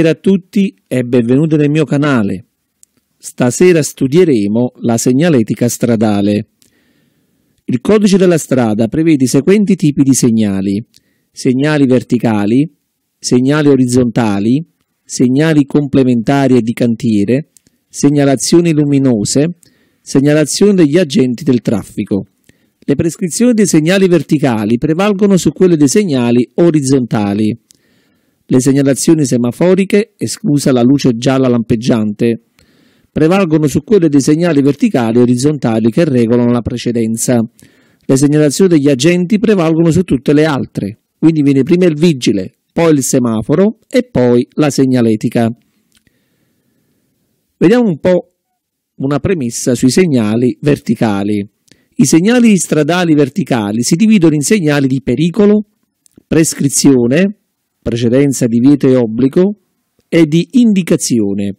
Buonasera a tutti e benvenuti nel mio canale. Stasera studieremo la segnaletica stradale. Il codice della strada prevede i seguenti tipi di segnali. Segnali verticali, segnali orizzontali, segnali complementari e di cantiere, segnalazioni luminose, segnalazioni degli agenti del traffico. Le prescrizioni dei segnali verticali prevalgono su quelle dei segnali orizzontali le segnalazioni semaforiche, esclusa la luce gialla lampeggiante, prevalgono su quelle dei segnali verticali e orizzontali che regolano la precedenza. Le segnalazioni degli agenti prevalgono su tutte le altre, quindi viene prima il vigile, poi il semaforo e poi la segnaletica. Vediamo un po' una premessa sui segnali verticali. I segnali stradali verticali si dividono in segnali di pericolo, prescrizione, precedenza di vieto e obbligo, e di indicazione.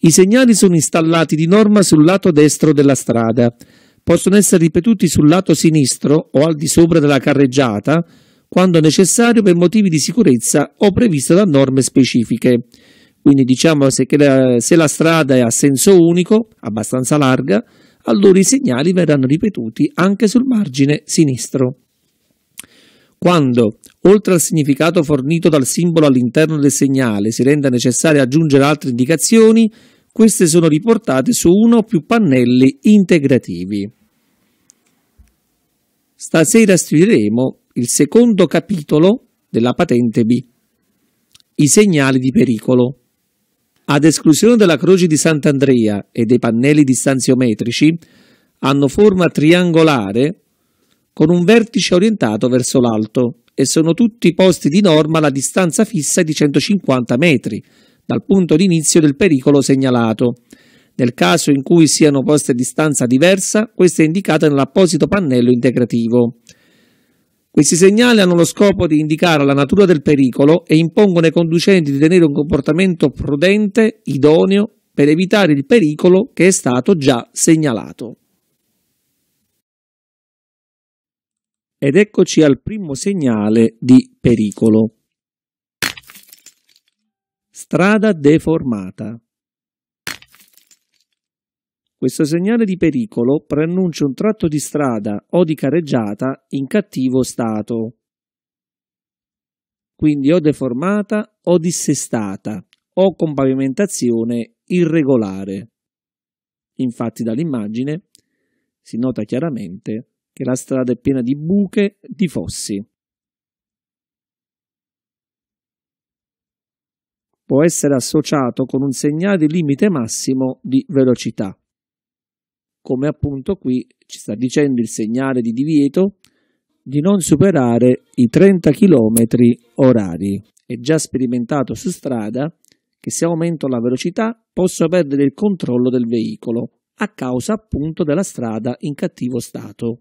I segnali sono installati di norma sul lato destro della strada, possono essere ripetuti sul lato sinistro o al di sopra della carreggiata quando necessario per motivi di sicurezza o previsto da norme specifiche. Quindi diciamo se, la, se la strada è a senso unico, abbastanza larga, allora i segnali verranno ripetuti anche sul margine sinistro. Quando Oltre al significato fornito dal simbolo all'interno del segnale, si renda necessario aggiungere altre indicazioni, queste sono riportate su uno o più pannelli integrativi. Stasera studieremo il secondo capitolo della patente B, i segnali di pericolo. Ad esclusione della croce di Sant'Andrea e dei pannelli distanziometrici, hanno forma triangolare con un vertice orientato verso l'alto e sono tutti posti di norma la distanza fissa di 150 metri dal punto di inizio del pericolo segnalato. Nel caso in cui siano poste a distanza diversa, questa è indicata nell'apposito pannello integrativo. Questi segnali hanno lo scopo di indicare la natura del pericolo e impongono ai conducenti di tenere un comportamento prudente, idoneo, per evitare il pericolo che è stato già segnalato. ed eccoci al primo segnale di pericolo. Strada deformata. Questo segnale di pericolo preannuncia un tratto di strada o di carreggiata in cattivo stato, quindi o deformata o dissestata o con pavimentazione irregolare. Infatti dall'immagine si nota chiaramente che la strada è piena di buche, di fossi. Può essere associato con un segnale limite massimo di velocità. Come appunto qui ci sta dicendo il segnale di divieto di non superare i 30 km orari. È già sperimentato su strada che se aumento la velocità posso perdere il controllo del veicolo a causa appunto della strada in cattivo stato.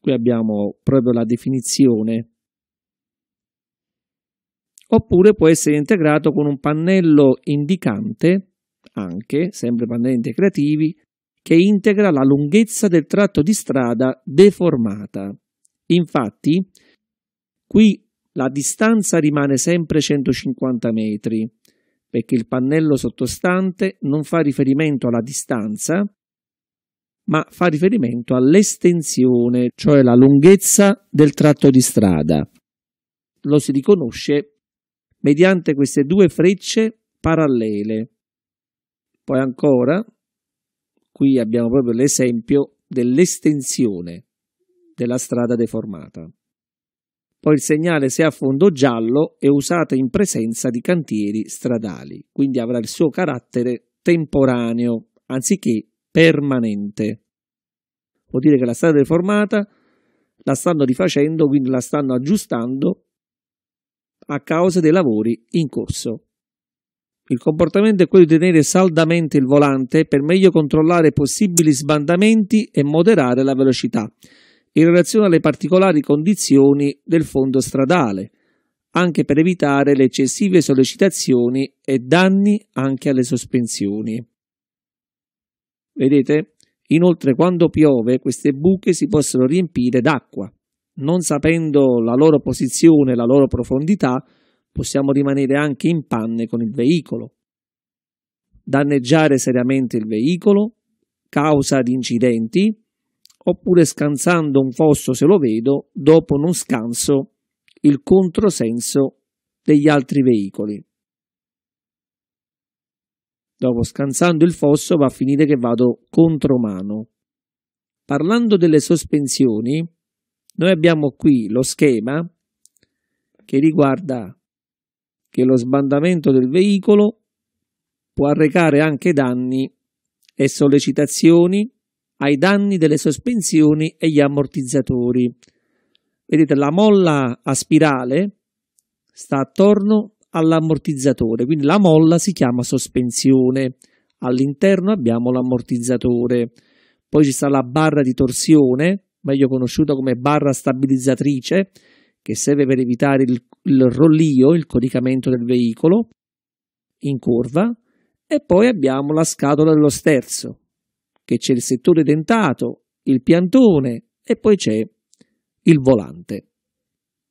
Qui abbiamo proprio la definizione. Oppure può essere integrato con un pannello indicante, anche, sempre pannelli integrativi, che integra la lunghezza del tratto di strada deformata. Infatti, qui la distanza rimane sempre 150 metri, perché il pannello sottostante non fa riferimento alla distanza, ma fa riferimento all'estensione, cioè la lunghezza del tratto di strada. Lo si riconosce mediante queste due frecce parallele. Poi ancora, qui abbiamo proprio l'esempio dell'estensione della strada deformata. Poi il segnale se a fondo giallo è usato in presenza di cantieri stradali, quindi avrà il suo carattere temporaneo anziché permanente. Vuol dire che la strada deformata la stanno rifacendo, quindi la stanno aggiustando a causa dei lavori in corso. Il comportamento è quello di tenere saldamente il volante per meglio controllare possibili sbandamenti e moderare la velocità in relazione alle particolari condizioni del fondo stradale, anche per evitare le eccessive sollecitazioni e danni anche alle sospensioni. Vedete? Inoltre quando piove queste buche si possono riempire d'acqua. Non sapendo la loro posizione, la loro profondità, possiamo rimanere anche in panne con il veicolo. Danneggiare seriamente il veicolo, causa di incidenti, oppure scansando un fosso se lo vedo, dopo non scanso il controsenso degli altri veicoli. Dopo scansando il fosso va a finire che vado contromano. Parlando delle sospensioni, noi abbiamo qui lo schema che riguarda che lo sbandamento del veicolo può arrecare anche danni e sollecitazioni ai danni delle sospensioni e gli ammortizzatori. Vedete, la molla a spirale sta attorno all'ammortizzatore, quindi la molla si chiama sospensione, all'interno abbiamo l'ammortizzatore, poi ci sta la barra di torsione, meglio conosciuta come barra stabilizzatrice, che serve per evitare il, il rollio, il coricamento del veicolo in curva, e poi abbiamo la scatola dello sterzo, che c'è il settore dentato, il piantone e poi c'è il volante.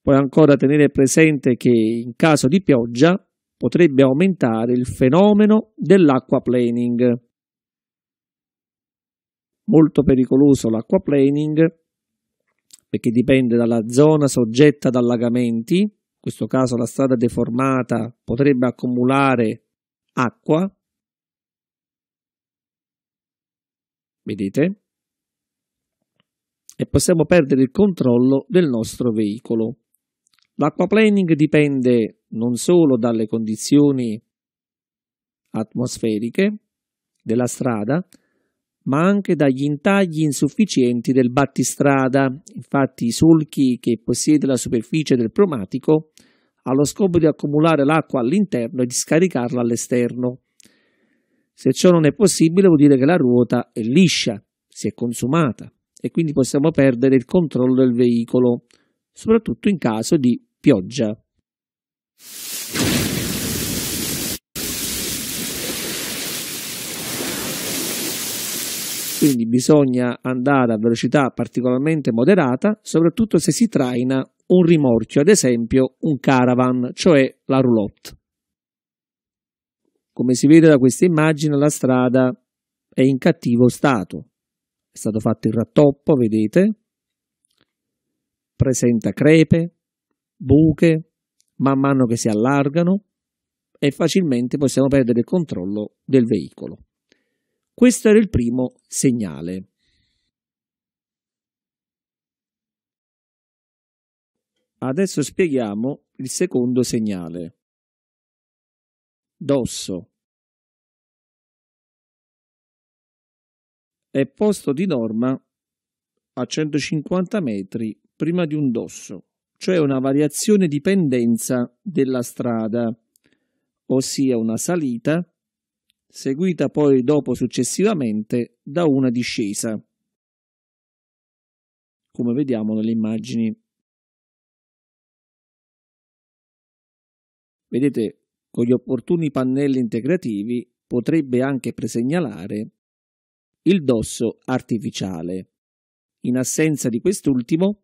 Poi ancora tenere presente che in caso di pioggia potrebbe aumentare il fenomeno dell'acquaplaning. Molto pericoloso l'acquaplaning perché dipende dalla zona soggetta ad allagamenti, in questo caso la strada deformata potrebbe accumulare acqua. Vedete? E possiamo perdere il controllo del nostro veicolo. L'acquaplaning dipende non solo dalle condizioni atmosferiche della strada, ma anche dagli intagli insufficienti del battistrada. Infatti i solchi che possiede la superficie del pneumatico allo scopo di accumulare l'acqua all'interno e di scaricarla all'esterno. Se ciò non è possibile vuol dire che la ruota è liscia, si è consumata e quindi possiamo perdere il controllo del veicolo, soprattutto in caso di pioggia quindi bisogna andare a velocità particolarmente moderata, soprattutto se si traina un rimorchio, ad esempio un caravan, cioè la roulotte. Come si vede da questa immagine, la strada è in cattivo stato. È stato fatto il rattoppo, vedete, presenta crepe, buche man mano che si allargano e facilmente possiamo perdere il controllo del veicolo. Questo era il primo segnale. Adesso spieghiamo il secondo segnale. Dosso. È posto di norma a 150 metri prima di un dosso cioè una variazione di pendenza della strada, ossia una salita, seguita poi dopo successivamente da una discesa, come vediamo nelle immagini. Vedete, con gli opportuni pannelli integrativi potrebbe anche presegnalare il dosso artificiale. In assenza di quest'ultimo,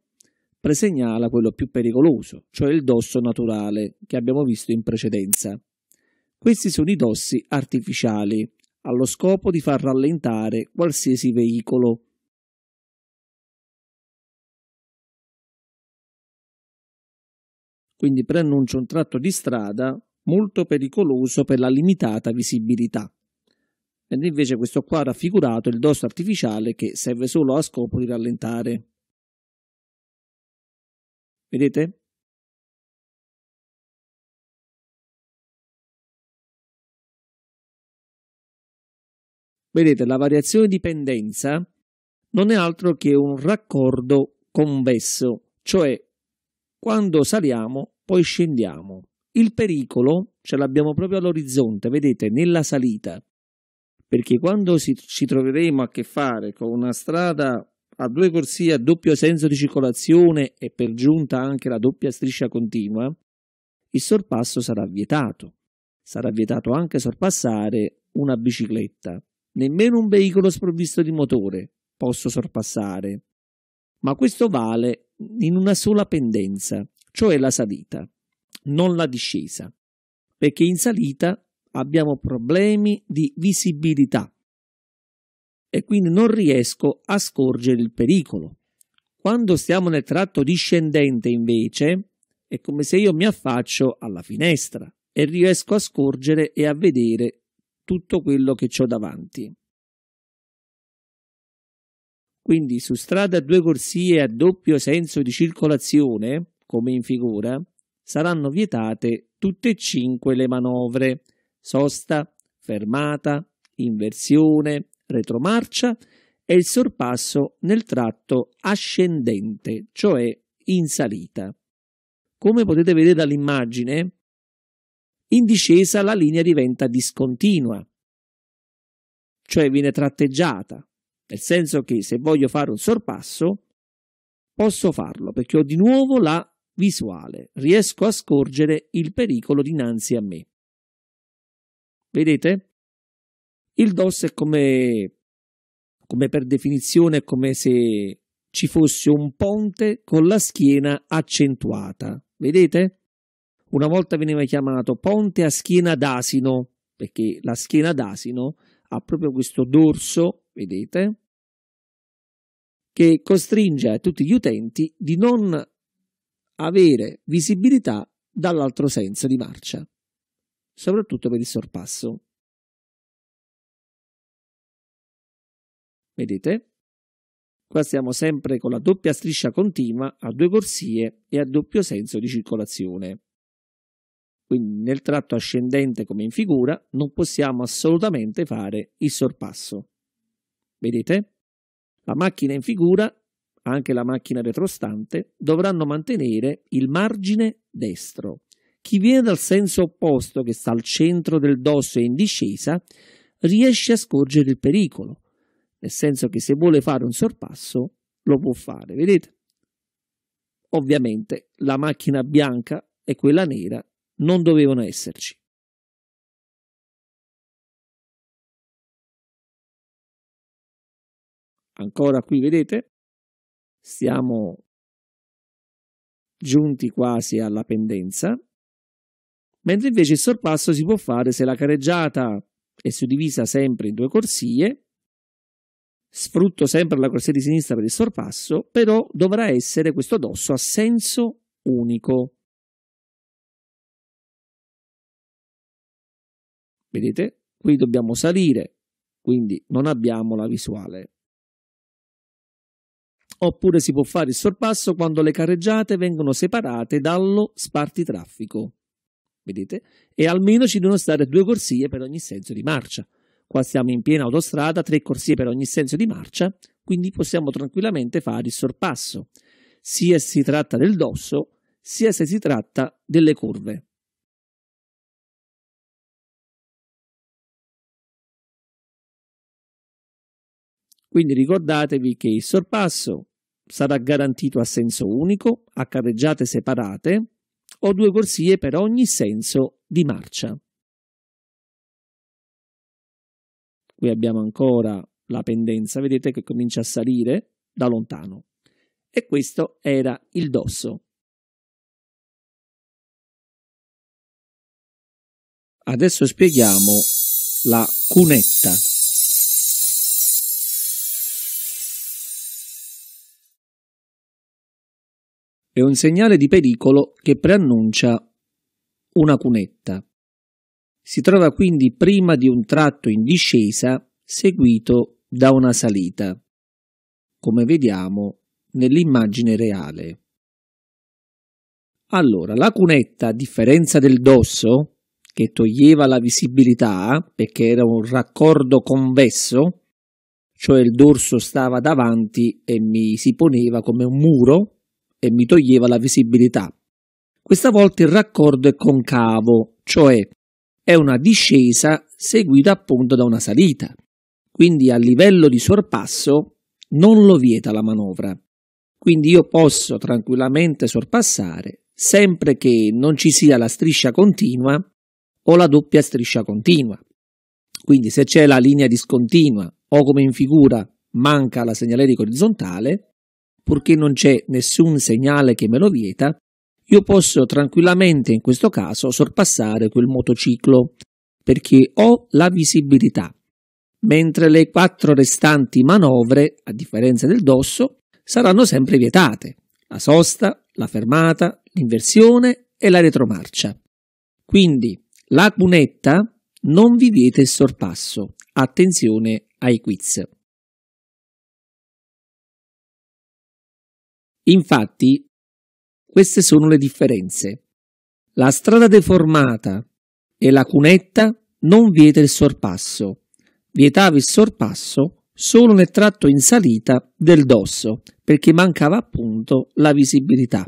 presegnala quello più pericoloso, cioè il dosso naturale che abbiamo visto in precedenza. Questi sono i dossi artificiali, allo scopo di far rallentare qualsiasi veicolo. Quindi preannuncio un tratto di strada molto pericoloso per la limitata visibilità. Mentre invece questo qua ha raffigurato il dosso artificiale che serve solo a scopo di rallentare. Vedete? Vedete, la variazione di pendenza non è altro che un raccordo convesso, cioè quando saliamo poi scendiamo. Il pericolo ce l'abbiamo proprio all'orizzonte, vedete, nella salita, perché quando si, ci troveremo a che fare con una strada ha due corsie a doppio senso di circolazione e per giunta anche la doppia striscia continua, il sorpasso sarà vietato. Sarà vietato anche sorpassare una bicicletta. Nemmeno un veicolo sprovvisto di motore posso sorpassare. Ma questo vale in una sola pendenza, cioè la salita, non la discesa, perché in salita abbiamo problemi di visibilità e quindi non riesco a scorgere il pericolo. Quando stiamo nel tratto discendente, invece, è come se io mi affaccio alla finestra e riesco a scorgere e a vedere tutto quello che ho davanti. Quindi su strada a due corsie a doppio senso di circolazione, come in figura, saranno vietate tutte e cinque le manovre sosta, fermata, inversione, retromarcia e il sorpasso nel tratto ascendente, cioè in salita. Come potete vedere dall'immagine, in discesa la linea diventa discontinua, cioè viene tratteggiata, nel senso che se voglio fare un sorpasso posso farlo perché ho di nuovo la visuale, riesco a scorgere il pericolo dinanzi a me. Vedete? Il DOS è come, come per definizione, è come se ci fosse un ponte con la schiena accentuata. Vedete? Una volta veniva chiamato ponte a schiena d'asino, perché la schiena d'asino ha proprio questo dorso, vedete? che costringe a tutti gli utenti di non avere visibilità dall'altro senso di marcia, soprattutto per il sorpasso. Vedete? Qua siamo sempre con la doppia striscia continua a due corsie e a doppio senso di circolazione. Quindi nel tratto ascendente come in figura non possiamo assolutamente fare il sorpasso. Vedete? La macchina in figura, anche la macchina retrostante, dovranno mantenere il margine destro. Chi viene dal senso opposto, che sta al centro del dosso e in discesa, riesce a scorgere il pericolo, nel senso che se vuole fare un sorpasso lo può fare, vedete? Ovviamente la macchina bianca e quella nera non dovevano esserci. Ancora qui vedete? siamo giunti quasi alla pendenza, mentre invece il sorpasso si può fare se la careggiata è suddivisa sempre in due corsie Sfrutto sempre la corsia di sinistra per il sorpasso, però dovrà essere questo dosso a senso unico. Vedete? Qui dobbiamo salire, quindi non abbiamo la visuale. Oppure si può fare il sorpasso quando le carreggiate vengono separate dallo spartitraffico. Vedete? E almeno ci devono stare due corsie per ogni senso di marcia. Qua siamo in piena autostrada, tre corsie per ogni senso di marcia, quindi possiamo tranquillamente fare il sorpasso, sia se si tratta del dosso, sia se si tratta delle curve. Quindi ricordatevi che il sorpasso sarà garantito a senso unico, a carreggiate separate o due corsie per ogni senso di marcia. Qui abbiamo ancora la pendenza, vedete che comincia a salire da lontano. E questo era il dosso. Adesso spieghiamo la cunetta. È un segnale di pericolo che preannuncia una cunetta. Si trova quindi prima di un tratto in discesa seguito da una salita, come vediamo nell'immagine reale. Allora, la cunetta, a differenza del dosso, che toglieva la visibilità perché era un raccordo convesso, cioè il dorso stava davanti e mi si poneva come un muro e mi toglieva la visibilità. Questa volta il raccordo è concavo, cioè è una discesa seguita appunto da una salita, quindi a livello di sorpasso non lo vieta la manovra. Quindi io posso tranquillamente sorpassare sempre che non ci sia la striscia continua o la doppia striscia continua. Quindi se c'è la linea discontinua o come in figura manca la segnaletica orizzontale, purché non c'è nessun segnale che me lo vieta, io posso tranquillamente in questo caso sorpassare quel motociclo perché ho la visibilità, mentre le quattro restanti manovre, a differenza del dosso, saranno sempre vietate, la sosta, la fermata, l'inversione e la retromarcia. Quindi la cunetta non vi vieta il sorpasso. Attenzione ai quiz. Infatti, queste sono le differenze. La strada deformata e la cunetta non vieta il sorpasso. Vietava il sorpasso solo nel tratto in salita del dosso, perché mancava appunto la visibilità.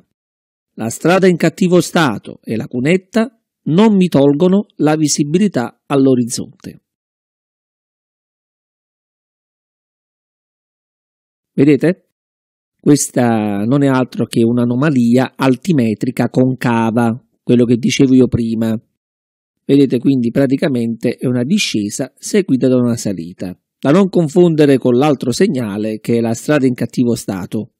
La strada in cattivo stato e la cunetta non mi tolgono la visibilità all'orizzonte. Vedete? Questa non è altro che un'anomalia altimetrica concava, quello che dicevo io prima. Vedete quindi praticamente è una discesa seguita da una salita, da non confondere con l'altro segnale che è la strada in cattivo stato.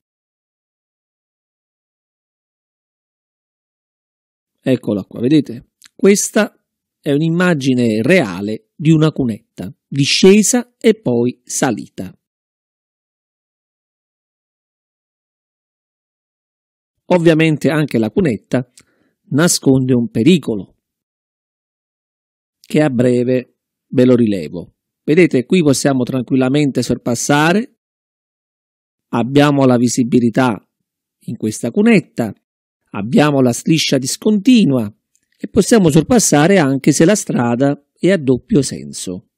Eccola qua, vedete? Questa è un'immagine reale di una cunetta, discesa e poi salita. Ovviamente anche la cunetta nasconde un pericolo, che a breve ve lo rilevo. Vedete, qui possiamo tranquillamente sorpassare, abbiamo la visibilità in questa cunetta, abbiamo la striscia discontinua e possiamo sorpassare anche se la strada è a doppio senso.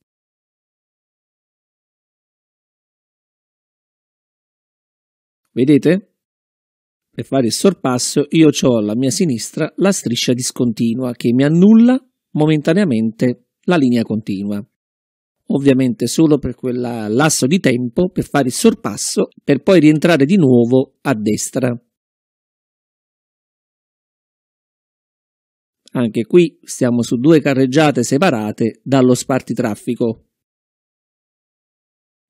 Vedete? per fare il sorpasso, io ho alla mia sinistra la striscia discontinua che mi annulla momentaneamente la linea continua. Ovviamente solo per quel lasso di tempo per fare il sorpasso per poi rientrare di nuovo a destra. Anche qui stiamo su due carreggiate separate dallo spartitraffico.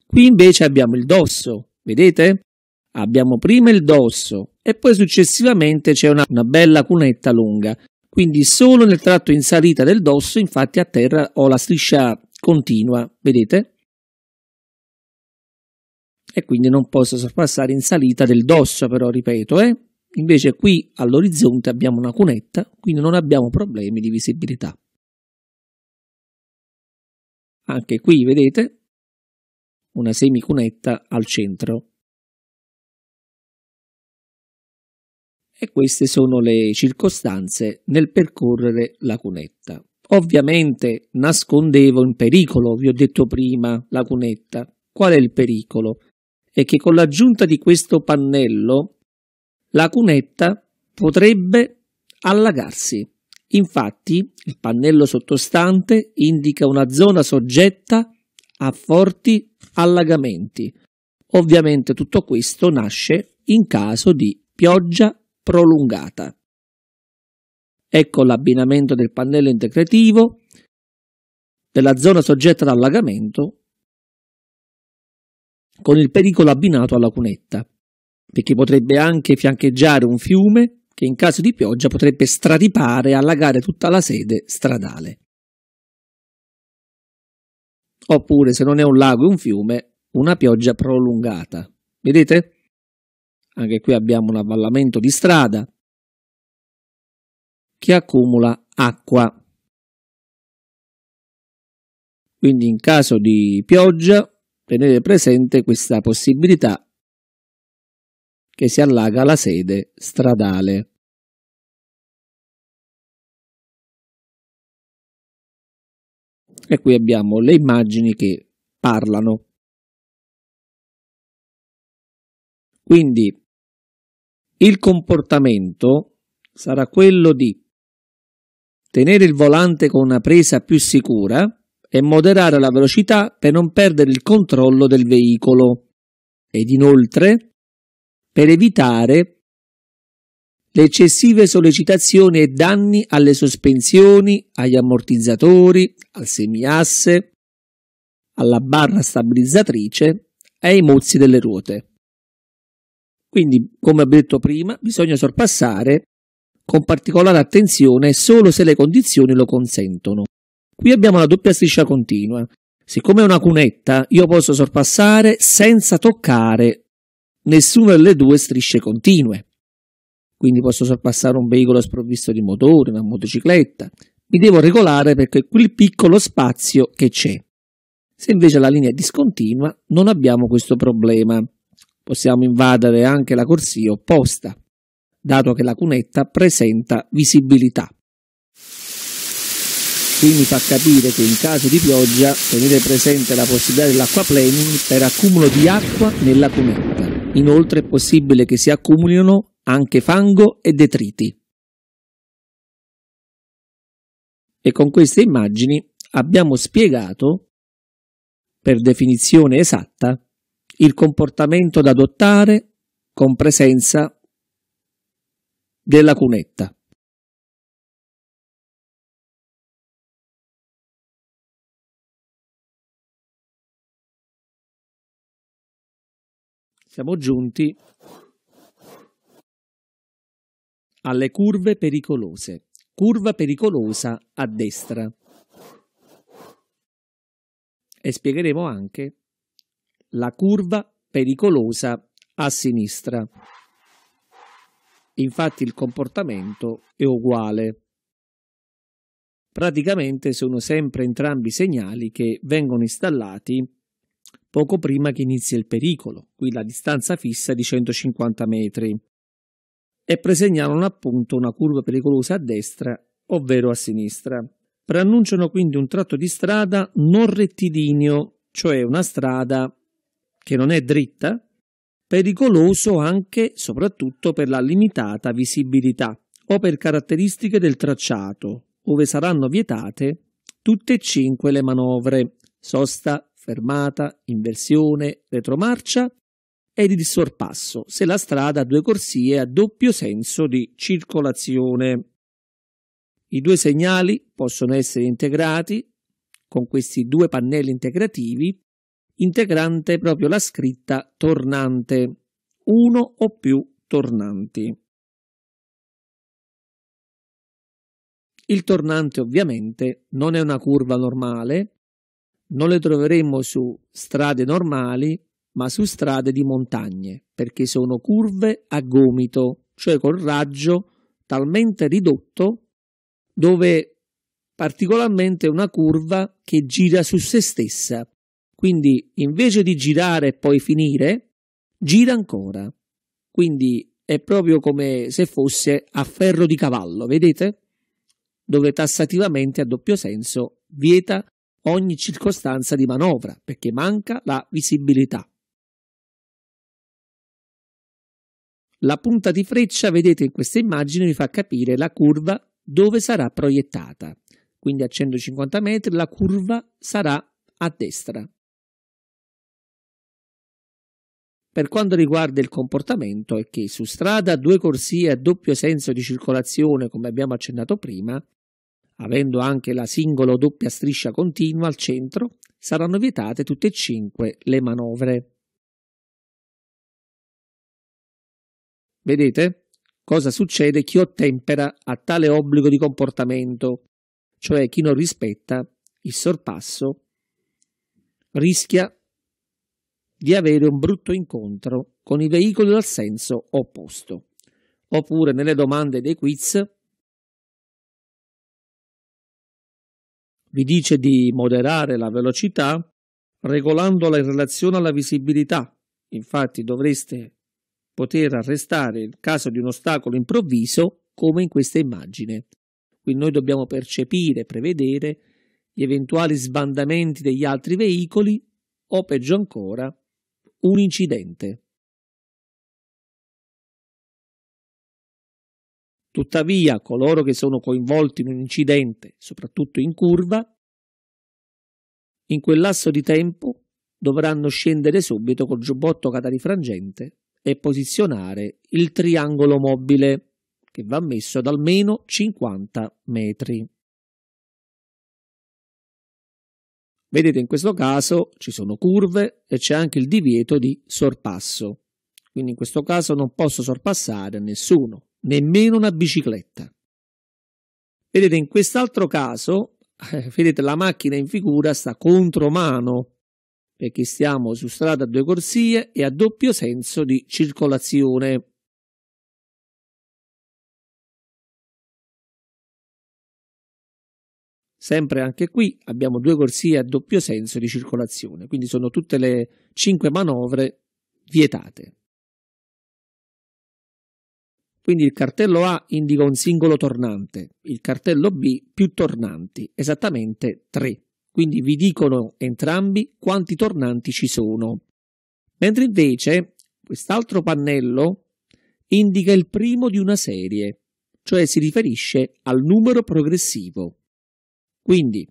Qui invece abbiamo il dosso, vedete? Abbiamo prima il dosso e poi successivamente c'è una, una bella cunetta lunga. Quindi solo nel tratto in salita del dosso, infatti a terra ho la striscia continua, vedete? E quindi non posso sorpassare in salita del dosso però ripeto, eh? Invece qui all'orizzonte abbiamo una cunetta, quindi non abbiamo problemi di visibilità. Anche qui vedete una semicunetta al centro. e queste sono le circostanze nel percorrere la cunetta. Ovviamente nascondevo in pericolo, vi ho detto prima, la cunetta. Qual è il pericolo? È che con l'aggiunta di questo pannello la cunetta potrebbe allagarsi. Infatti il pannello sottostante indica una zona soggetta a forti allagamenti. Ovviamente tutto questo nasce in caso di pioggia prolungata. Ecco l'abbinamento del pannello integrativo della zona soggetta ad allagamento con il pericolo abbinato alla cunetta, perché potrebbe anche fiancheggiare un fiume che in caso di pioggia potrebbe stradipare e allagare tutta la sede stradale. Oppure, se non è un lago e un fiume, una pioggia prolungata. Vedete? anche qui abbiamo un avvallamento di strada che accumula acqua. Quindi in caso di pioggia tenete presente questa possibilità che si allaga la sede stradale. E qui abbiamo le immagini che parlano. Quindi il comportamento sarà quello di tenere il volante con una presa più sicura e moderare la velocità per non perdere il controllo del veicolo ed inoltre per evitare le eccessive sollecitazioni e danni alle sospensioni, agli ammortizzatori, al semiasse, alla barra stabilizzatrice e ai mozzi delle ruote. Quindi, come abbiamo detto prima, bisogna sorpassare con particolare attenzione solo se le condizioni lo consentono. Qui abbiamo la doppia striscia continua. Siccome è una cunetta, io posso sorpassare senza toccare nessuna delle due strisce continue. Quindi posso sorpassare un veicolo sprovvisto di motore, una motocicletta. Mi devo regolare perché quel piccolo spazio che c'è. Se invece la linea è discontinua, non abbiamo questo problema possiamo invadere anche la corsia opposta, dato che la cunetta presenta visibilità. Qui mi fa capire che in caso di pioggia tenete presente la possibilità dell'acquaplaning per accumulo di acqua nella cunetta. Inoltre è possibile che si accumulino anche fango e detriti. E con queste immagini abbiamo spiegato, per definizione esatta, il comportamento da adottare con presenza della cunetta. Siamo giunti alle curve pericolose. Curva pericolosa a destra. E spiegheremo anche la curva pericolosa a sinistra. Infatti il comportamento è uguale. Praticamente sono sempre entrambi segnali che vengono installati poco prima che inizi il pericolo, qui la distanza fissa è di 150 metri, e presegnalano appunto una curva pericolosa a destra, ovvero a sinistra. Preannunciano quindi un tratto di strada non rettilineo, cioè una strada che non è dritta, pericoloso anche e soprattutto per la limitata visibilità o per caratteristiche del tracciato, dove saranno vietate tutte e cinque le manovre sosta, fermata, inversione, retromarcia e di sorpasso se la strada ha due corsie a doppio senso di circolazione. I due segnali possono essere integrati con questi due pannelli integrativi integrante proprio la scritta tornante, uno o più tornanti. Il tornante ovviamente non è una curva normale, non le troveremo su strade normali, ma su strade di montagne, perché sono curve a gomito, cioè col raggio talmente ridotto dove particolarmente una curva che gira su se stessa quindi invece di girare e poi finire, gira ancora. Quindi è proprio come se fosse a ferro di cavallo, vedete? Dove tassativamente a doppio senso vieta ogni circostanza di manovra perché manca la visibilità. La punta di freccia, vedete in questa immagine, vi fa capire la curva dove sarà proiettata. Quindi a 150 metri la curva sarà a destra. Per quanto riguarda il comportamento è che su strada a due corsie a doppio senso di circolazione, come abbiamo accennato prima, avendo anche la singola o doppia striscia continua al centro, saranno vietate tutte e cinque le manovre. Vedete cosa succede chi ottempera a tale obbligo di comportamento, cioè chi non rispetta il sorpasso rischia di avere un brutto incontro con i veicoli dal senso opposto. Oppure nelle domande dei quiz vi dice di moderare la velocità regolandola in relazione alla visibilità. Infatti dovreste poter arrestare il caso di un ostacolo improvviso come in questa immagine. Quindi noi dobbiamo percepire, prevedere gli eventuali sbandamenti degli altri veicoli o peggio ancora un incidente. Tuttavia, coloro che sono coinvolti in un incidente, soprattutto in curva, in quel lasso di tempo dovranno scendere subito col giubbotto catarifrangente e posizionare il triangolo mobile che va messo ad almeno 50 metri. Vedete in questo caso ci sono curve e c'è anche il divieto di sorpasso. Quindi in questo caso non posso sorpassare nessuno, nemmeno una bicicletta. Vedete in quest'altro caso, vedete la macchina in figura sta contromano perché stiamo su strada a due corsie e a doppio senso di circolazione. Sempre anche qui abbiamo due corsie a doppio senso di circolazione, quindi sono tutte le cinque manovre vietate. Quindi il cartello A indica un singolo tornante, il cartello B più tornanti, esattamente tre. Quindi vi dicono entrambi quanti tornanti ci sono. Mentre invece quest'altro pannello indica il primo di una serie, cioè si riferisce al numero progressivo. Quindi,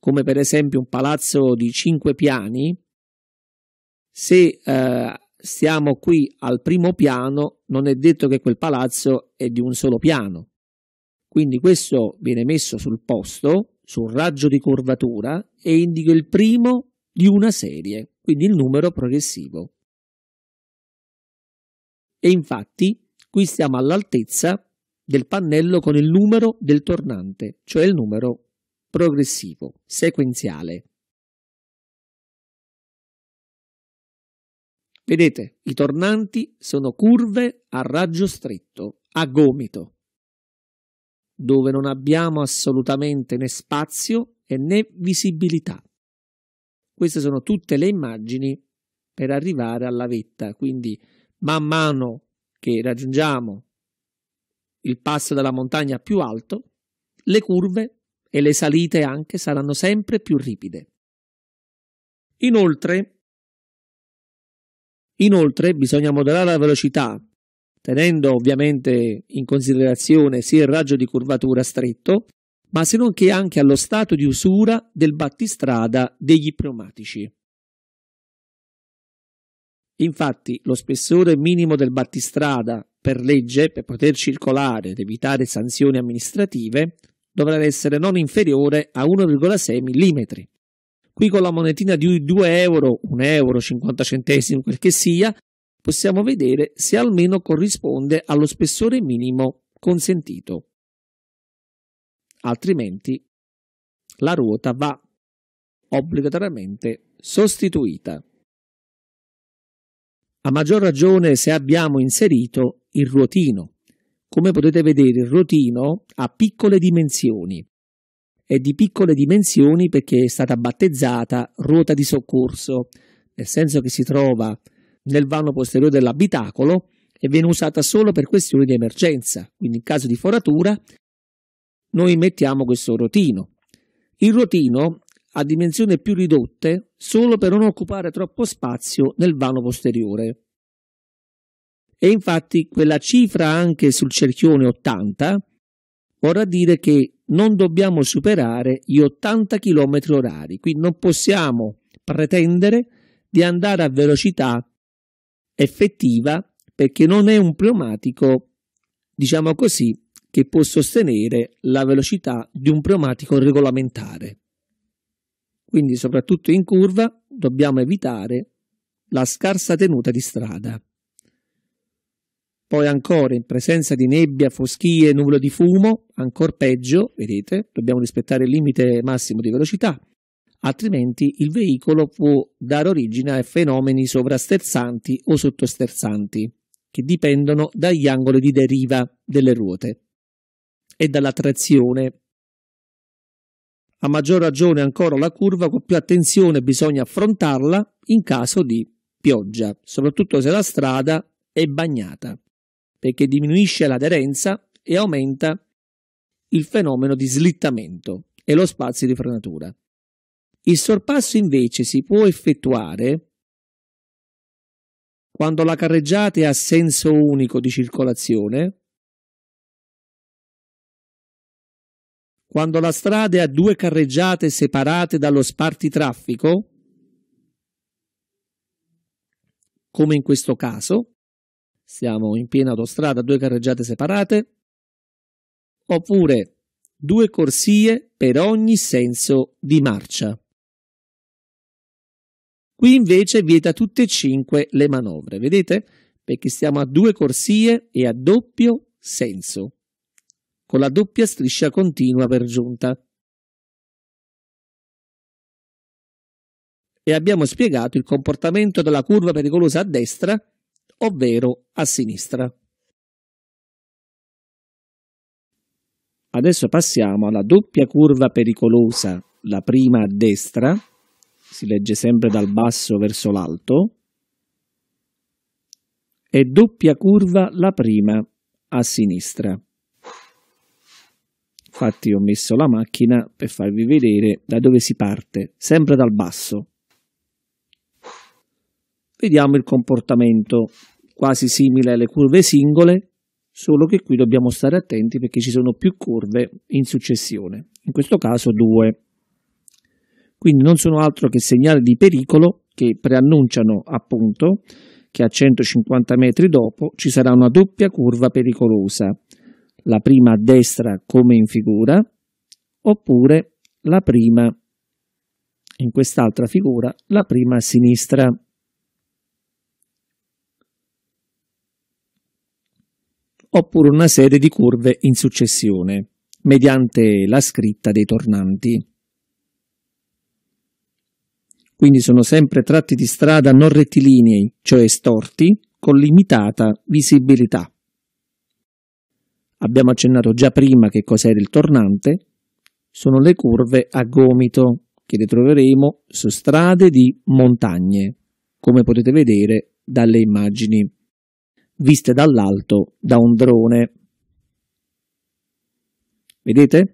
come per esempio un palazzo di 5 piani, se eh, stiamo qui al primo piano, non è detto che quel palazzo è di un solo piano. Quindi questo viene messo sul posto, sul raggio di curvatura e indica il primo di una serie, quindi il numero progressivo. E infatti qui stiamo all'altezza del pannello con il numero del tornante, cioè il numero 1 progressivo, sequenziale. Vedete, i tornanti sono curve a raggio stretto, a gomito, dove non abbiamo assolutamente né spazio e né visibilità. Queste sono tutte le immagini per arrivare alla vetta, quindi man mano che raggiungiamo il passo della montagna più alto, le curve e le salite anche saranno sempre più ripide. Inoltre, inoltre bisogna moderare la velocità, tenendo ovviamente in considerazione sia il raggio di curvatura stretto, ma se non che anche allo stato di usura del battistrada degli pneumatici. Infatti, lo spessore minimo del battistrada per legge per poter circolare ed evitare sanzioni amministrative dovrà essere non inferiore a 1,6 mm. Qui con la monetina di 2 euro, 1 euro, 50 centesimi, quel che sia, possiamo vedere se almeno corrisponde allo spessore minimo consentito. Altrimenti la ruota va obbligatoriamente sostituita. A maggior ragione se abbiamo inserito il ruotino. Come potete vedere, il rotino ha piccole dimensioni. È di piccole dimensioni perché è stata battezzata ruota di soccorso, nel senso che si trova nel vano posteriore dell'abitacolo e viene usata solo per questioni di emergenza. Quindi in caso di foratura noi mettiamo questo rotino. Il rotino ha dimensioni più ridotte solo per non occupare troppo spazio nel vano posteriore. E infatti quella cifra anche sul cerchione 80 vorrà dire che non dobbiamo superare gli 80 km orari, quindi non possiamo pretendere di andare a velocità effettiva perché non è un pneumatico, diciamo così, che può sostenere la velocità di un pneumatico regolamentare. Quindi soprattutto in curva dobbiamo evitare la scarsa tenuta di strada. Poi ancora in presenza di nebbia, foschie, nuvole di fumo, ancora peggio, vedete, dobbiamo rispettare il limite massimo di velocità, altrimenti il veicolo può dare origine a fenomeni sovrasterzanti o sottosterzanti, che dipendono dagli angoli di deriva delle ruote e dalla trazione. A maggior ragione ancora la curva, con più attenzione bisogna affrontarla in caso di pioggia, soprattutto se la strada è bagnata perché diminuisce l'aderenza e aumenta il fenomeno di slittamento e lo spazio di frenatura. Il sorpasso invece si può effettuare quando la carreggiata è a senso unico di circolazione, quando la strada è a due carreggiate separate dallo spartitraffico, come in questo caso, siamo in piena autostrada, due carreggiate separate, oppure due corsie per ogni senso di marcia. Qui invece vieta tutte e cinque le manovre, vedete? Perché stiamo a due corsie e a doppio senso, con la doppia striscia continua per giunta. E abbiamo spiegato il comportamento della curva pericolosa a destra ovvero a sinistra. Adesso passiamo alla doppia curva pericolosa, la prima a destra, si legge sempre dal basso verso l'alto, e doppia curva la prima a sinistra. Infatti ho messo la macchina per farvi vedere da dove si parte, sempre dal basso vediamo il comportamento quasi simile alle curve singole, solo che qui dobbiamo stare attenti perché ci sono più curve in successione, in questo caso due. Quindi non sono altro che segnali di pericolo che preannunciano appunto che a 150 metri dopo ci sarà una doppia curva pericolosa, la prima a destra come in figura, oppure la prima in quest'altra figura, la prima a sinistra. oppure una serie di curve in successione, mediante la scritta dei tornanti. Quindi sono sempre tratti di strada non rettilinei, cioè storti, con limitata visibilità. Abbiamo accennato già prima che cos'era il tornante, sono le curve a gomito che ritroveremo su strade di montagne, come potete vedere dalle immagini viste dall'alto da un drone. Vedete?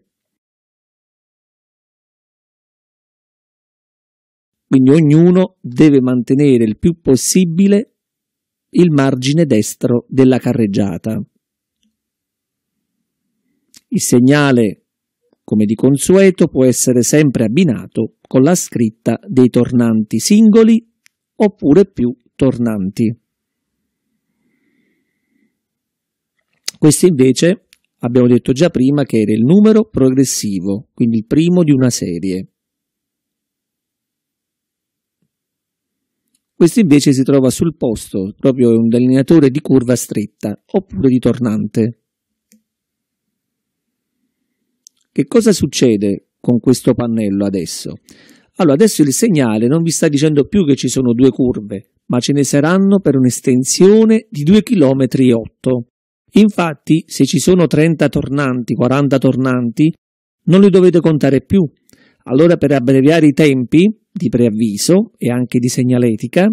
Quindi ognuno deve mantenere il più possibile il margine destro della carreggiata. Il segnale, come di consueto, può essere sempre abbinato con la scritta dei tornanti singoli oppure più tornanti. Questo invece abbiamo detto già prima che era il numero progressivo, quindi il primo di una serie. Questo invece si trova sul posto, proprio un delineatore di curva stretta oppure di tornante. Che cosa succede con questo pannello adesso? Allora, adesso il segnale non vi sta dicendo più che ci sono due curve, ma ce ne saranno per un'estensione di 2,8 km Infatti, se ci sono 30 tornanti, 40 tornanti, non li dovete contare più. Allora, per abbreviare i tempi di preavviso e anche di segnaletica,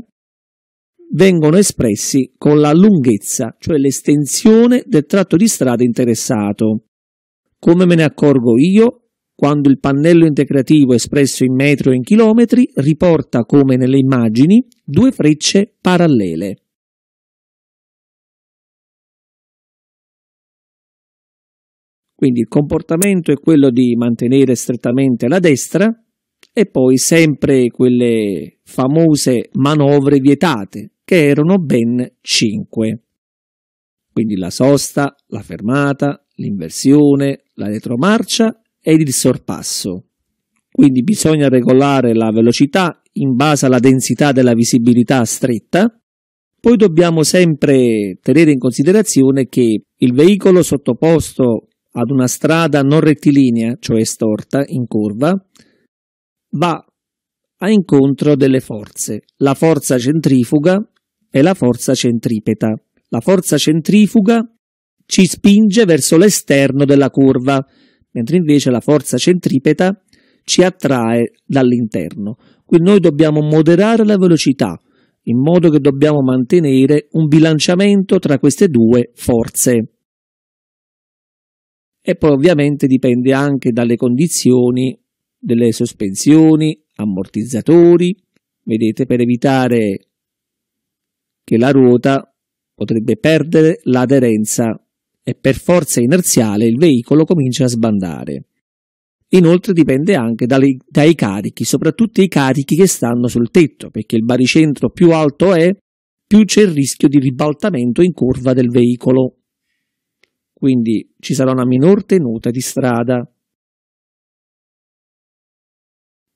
vengono espressi con la lunghezza, cioè l'estensione del tratto di strada interessato. Come me ne accorgo io? Quando il pannello integrativo espresso in metro e in chilometri riporta, come nelle immagini, due frecce parallele. Quindi il comportamento è quello di mantenere strettamente la destra e poi sempre quelle famose manovre vietate, che erano ben 5. Quindi la sosta, la fermata, l'inversione, la retromarcia ed il sorpasso. Quindi bisogna regolare la velocità in base alla densità della visibilità stretta. Poi dobbiamo sempre tenere in considerazione che il veicolo sottoposto ad una strada non rettilinea, cioè storta, in curva, va a incontro delle forze, la forza centrifuga e la forza centripeta. La forza centrifuga ci spinge verso l'esterno della curva, mentre invece la forza centripeta ci attrae dall'interno. Quindi noi dobbiamo moderare la velocità, in modo che dobbiamo mantenere un bilanciamento tra queste due forze e poi ovviamente dipende anche dalle condizioni delle sospensioni, ammortizzatori, vedete per evitare che la ruota potrebbe perdere l'aderenza e per forza inerziale il veicolo comincia a sbandare. Inoltre dipende anche dai, dai carichi, soprattutto i carichi che stanno sul tetto, perché il baricentro più alto è, più c'è il rischio di ribaltamento in curva del veicolo quindi ci sarà una minor tenuta di strada.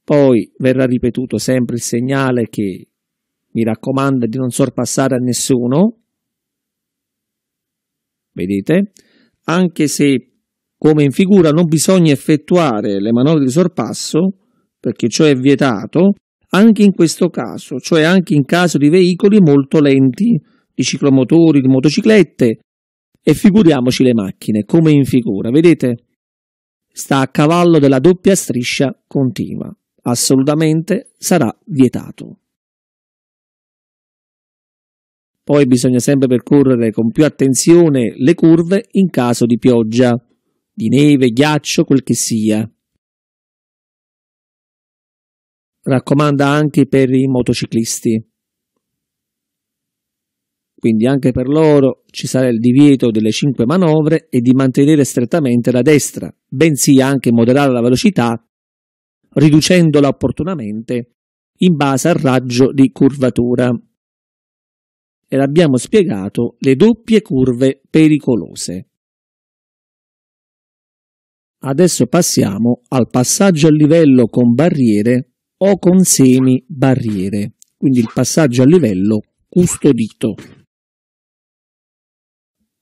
Poi verrà ripetuto sempre il segnale che mi raccomanda di non sorpassare a nessuno. Vedete? Anche se come in figura non bisogna effettuare le manovre di sorpasso, perché ciò è vietato, anche in questo caso, cioè anche in caso di veicoli molto lenti, di ciclomotori, di motociclette, e figuriamoci le macchine, come in figura, vedete? Sta a cavallo della doppia striscia continua. Assolutamente sarà vietato. Poi bisogna sempre percorrere con più attenzione le curve in caso di pioggia, di neve, ghiaccio, quel che sia. Raccomanda anche per i motociclisti quindi anche per loro ci sarà il divieto delle 5 manovre e di mantenere strettamente la destra, bensì anche moderare la velocità, riducendola opportunamente in base al raggio di curvatura. Ed abbiamo spiegato le doppie curve pericolose. Adesso passiamo al passaggio a livello con barriere o con semi barriere, quindi il passaggio a livello custodito.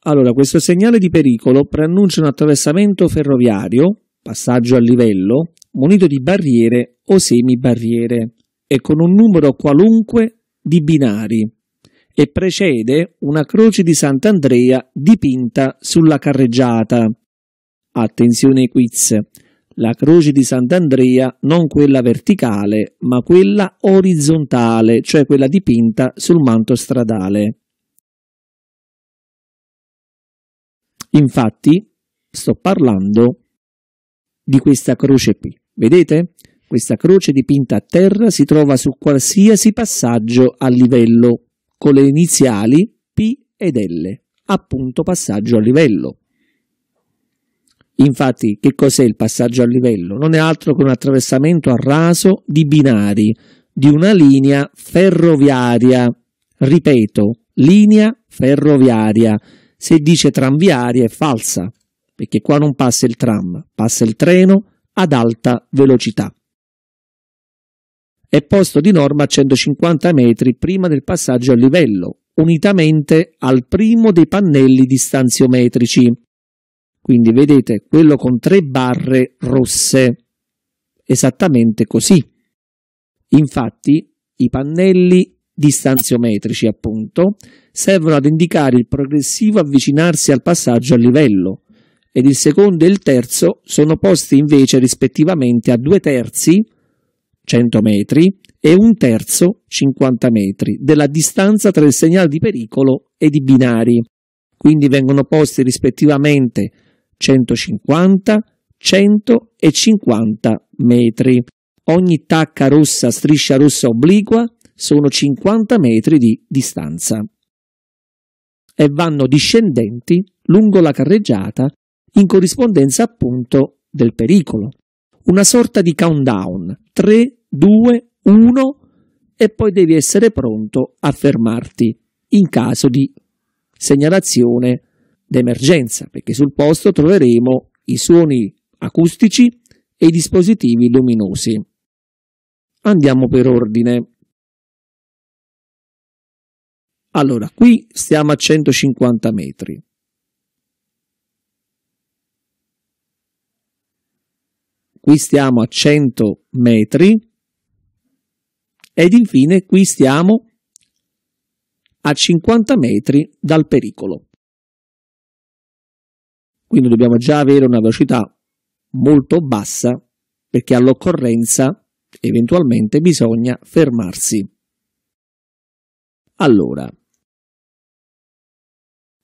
Allora, questo segnale di pericolo preannuncia un attraversamento ferroviario, passaggio a livello, munito di barriere o semibarriere e con un numero qualunque di binari e precede una croce di Sant'Andrea dipinta sulla carreggiata. Attenzione quiz. La croce di Sant'Andrea non quella verticale, ma quella orizzontale, cioè quella dipinta sul manto stradale. Infatti, sto parlando di questa croce qui. Vedete? Questa croce dipinta a terra si trova su qualsiasi passaggio a livello con le iniziali P ed L, appunto passaggio a livello. Infatti, che cos'è il passaggio a livello? Non è altro che un attraversamento a raso di binari di una linea ferroviaria. Ripeto, linea ferroviaria se dice tranviaria è falsa, perché qua non passa il tram, passa il treno ad alta velocità. È posto di norma a 150 metri prima del passaggio a livello, unitamente al primo dei pannelli distanziometrici. Quindi vedete quello con tre barre rosse. Esattamente così. Infatti i pannelli distanziometrici, appunto, servono ad indicare il progressivo avvicinarsi al passaggio a livello, ed il secondo e il terzo sono posti invece rispettivamente a due terzi 100 metri e un terzo 50 metri della distanza tra il segnale di pericolo ed i binari. Quindi vengono posti rispettivamente 150, 100 e 50 metri. Ogni tacca rossa, striscia rossa obliqua sono 50 metri di distanza e vanno discendenti lungo la carreggiata in corrispondenza appunto del pericolo. Una sorta di countdown 3, 2, 1 e poi devi essere pronto a fermarti in caso di segnalazione d'emergenza, perché sul posto troveremo i suoni acustici e i dispositivi luminosi. Andiamo per ordine. Allora, qui stiamo a 150 metri. Qui stiamo a 100 metri. Ed infine qui stiamo a 50 metri dal pericolo. Quindi dobbiamo già avere una velocità molto bassa perché all'occorrenza eventualmente bisogna fermarsi. Allora,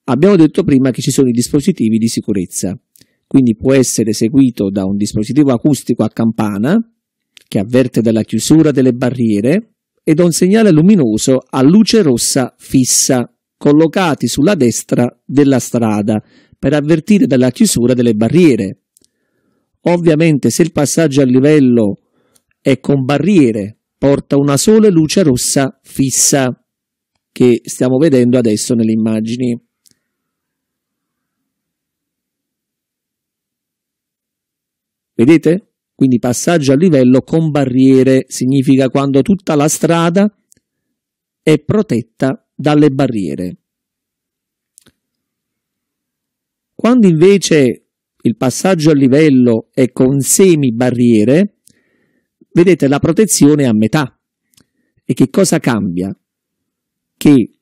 Abbiamo detto prima che ci sono i dispositivi di sicurezza, quindi può essere seguito da un dispositivo acustico a campana che avverte della chiusura delle barriere e da un segnale luminoso a luce rossa fissa collocati sulla destra della strada per avvertire della chiusura delle barriere. Ovviamente se il passaggio a livello è con barriere porta una sola luce rossa fissa che stiamo vedendo adesso nelle immagini. Vedete? Quindi passaggio a livello con barriere significa quando tutta la strada è protetta dalle barriere. Quando invece il passaggio a livello è con semi barriere, vedete la protezione è a metà. E che cosa cambia? Che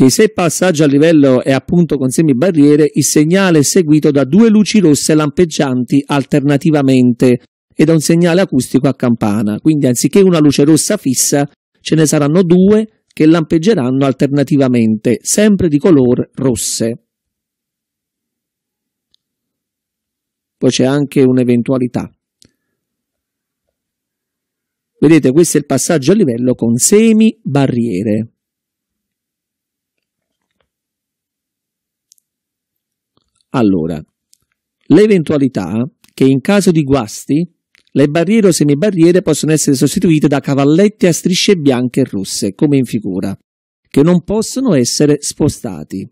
che se il passaggio a livello è appunto con semibarriere, il segnale è seguito da due luci rosse lampeggianti alternativamente e da un segnale acustico a campana. Quindi anziché una luce rossa fissa, ce ne saranno due che lampeggeranno alternativamente, sempre di color rosse. Poi c'è anche un'eventualità. Vedete, questo è il passaggio a livello con semi barriere. Allora, l'eventualità che in caso di guasti le barriere o semibarriere possono essere sostituite da cavallette a strisce bianche e rosse, come in figura, che non possono essere spostati.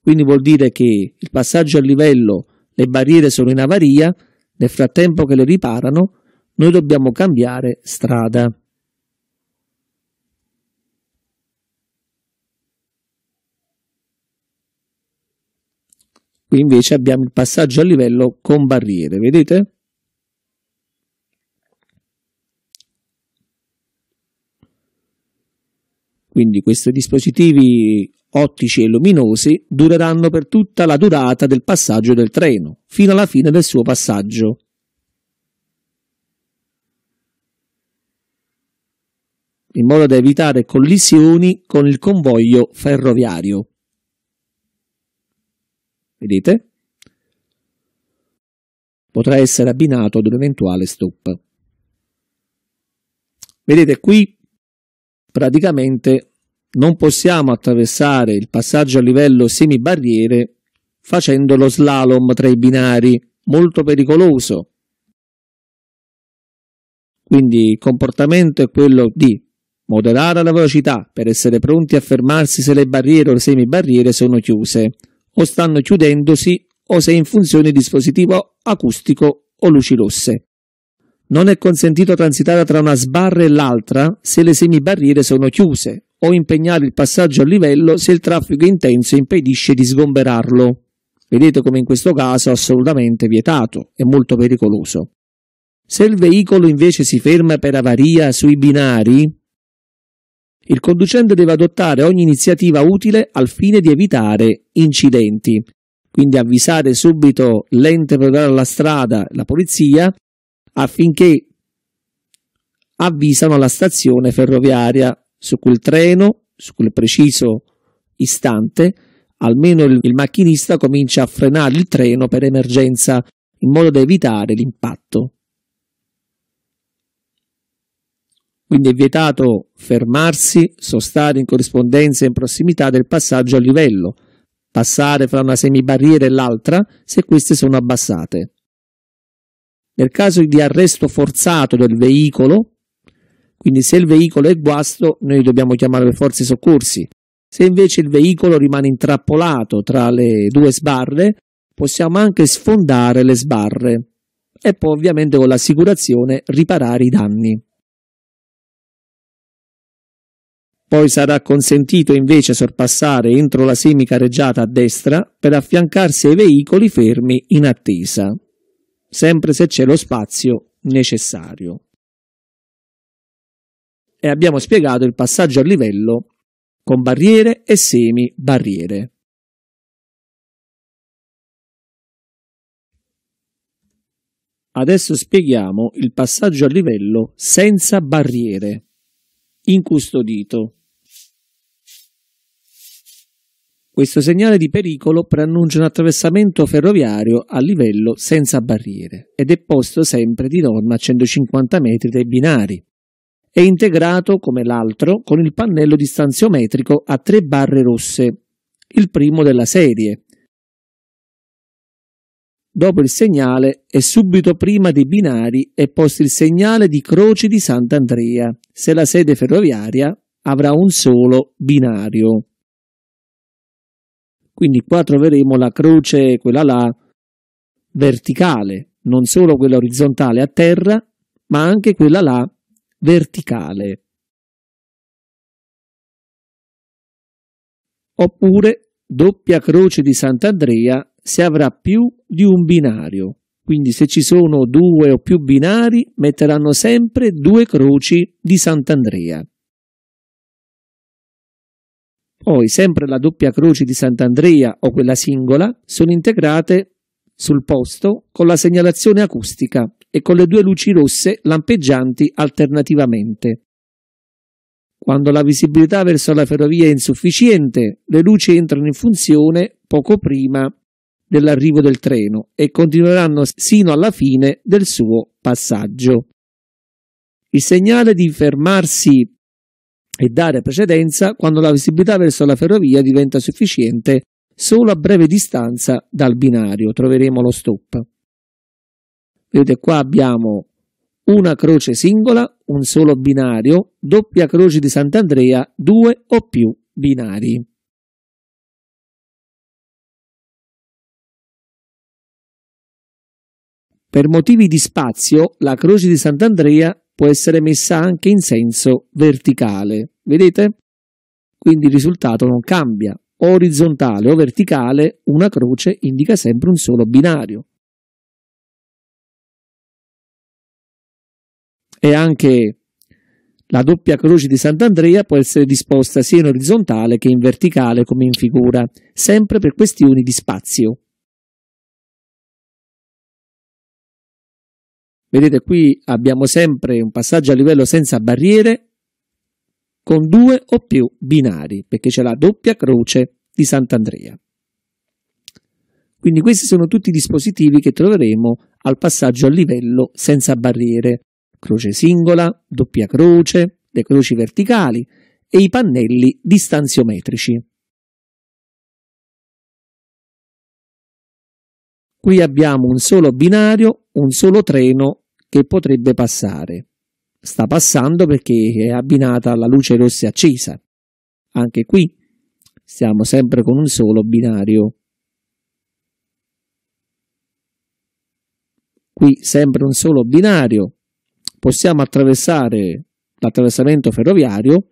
Quindi vuol dire che il passaggio a livello, le barriere sono in avaria, nel frattempo che le riparano, noi dobbiamo cambiare strada. Qui invece abbiamo il passaggio a livello con barriere, vedete? Quindi questi dispositivi ottici e luminosi dureranno per tutta la durata del passaggio del treno, fino alla fine del suo passaggio. in modo da evitare collisioni con il convoglio ferroviario vedete? Potrà essere abbinato ad un eventuale stop. Vedete qui praticamente non possiamo attraversare il passaggio a livello semibarriere facendo lo slalom tra i binari, molto pericoloso. Quindi il comportamento è quello di moderare la velocità per essere pronti a fermarsi se le barriere o le semibarriere sono chiuse o stanno chiudendosi o se in funzione dispositivo acustico o luci rosse. Non è consentito transitare tra una sbarra e l'altra se le semibarriere sono chiuse o impegnare il passaggio a livello se il traffico intenso impedisce di sgomberarlo. Vedete come in questo caso è assolutamente vietato e molto pericoloso. Se il veicolo invece si ferma per avaria sui binari, il conducente deve adottare ogni iniziativa utile al fine di evitare incidenti. Quindi avvisare subito l'ente proprietario della strada, la polizia, affinché avvisano la stazione ferroviaria su quel treno, su quel preciso istante, almeno il, il macchinista comincia a frenare il treno per emergenza in modo da evitare l'impatto. Quindi è vietato fermarsi, sostare in corrispondenza in prossimità del passaggio a livello, passare fra una semibarriera e l'altra se queste sono abbassate. Nel caso di arresto forzato del veicolo, quindi se il veicolo è guasto, noi dobbiamo chiamare le forze soccorsi. Se invece il veicolo rimane intrappolato tra le due sbarre, possiamo anche sfondare le sbarre e poi ovviamente con l'assicurazione riparare i danni. Poi sarà consentito invece sorpassare entro la semicareggiata a destra per affiancarsi ai veicoli fermi in attesa, sempre se c'è lo spazio necessario. E abbiamo spiegato il passaggio a livello con barriere e semi-barriere. Adesso spieghiamo il passaggio a livello senza barriere, incustodito Questo segnale di pericolo preannuncia un attraversamento ferroviario a livello senza barriere ed è posto sempre di norma a 150 metri dai binari. È integrato, come l'altro, con il pannello distanziometrico a tre barre rosse, il primo della serie. Dopo il segnale e subito prima dei binari è posto il segnale di Croce di Sant'Andrea, se la sede ferroviaria avrà un solo binario. Quindi qua troveremo la croce, quella là, verticale, non solo quella orizzontale a terra, ma anche quella là verticale. Oppure doppia croce di Sant'Andrea se avrà più di un binario. Quindi se ci sono due o più binari metteranno sempre due croci di Sant'Andrea. Poi sempre la doppia croce di Sant'Andrea o quella singola sono integrate sul posto con la segnalazione acustica e con le due luci rosse lampeggianti alternativamente. Quando la visibilità verso la ferrovia è insufficiente, le luci entrano in funzione poco prima dell'arrivo del treno e continueranno sino alla fine del suo passaggio. Il segnale di fermarsi e dare precedenza quando la visibilità verso la ferrovia diventa sufficiente solo a breve distanza dal binario. Troveremo lo stop. Vedete qua abbiamo una croce singola, un solo binario, doppia croce di Sant'Andrea, due o più binari. Per motivi di spazio, la croce di Sant'Andrea può essere messa anche in senso verticale. Vedete? Quindi il risultato non cambia. Orizzontale o verticale, una croce indica sempre un solo binario. E anche la doppia croce di Sant'Andrea può essere disposta sia in orizzontale che in verticale come in figura, sempre per questioni di spazio. Vedete qui abbiamo sempre un passaggio a livello senza barriere con due o più binari perché c'è la doppia croce di Sant'Andrea. Quindi questi sono tutti i dispositivi che troveremo al passaggio a livello senza barriere. Croce singola, doppia croce, le croci verticali e i pannelli distanziometrici. Qui abbiamo un solo binario, un solo treno che potrebbe passare. Sta passando perché è abbinata alla luce rossa accesa. Anche qui stiamo sempre con un solo binario. Qui sempre un solo binario. Possiamo attraversare l'attraversamento ferroviario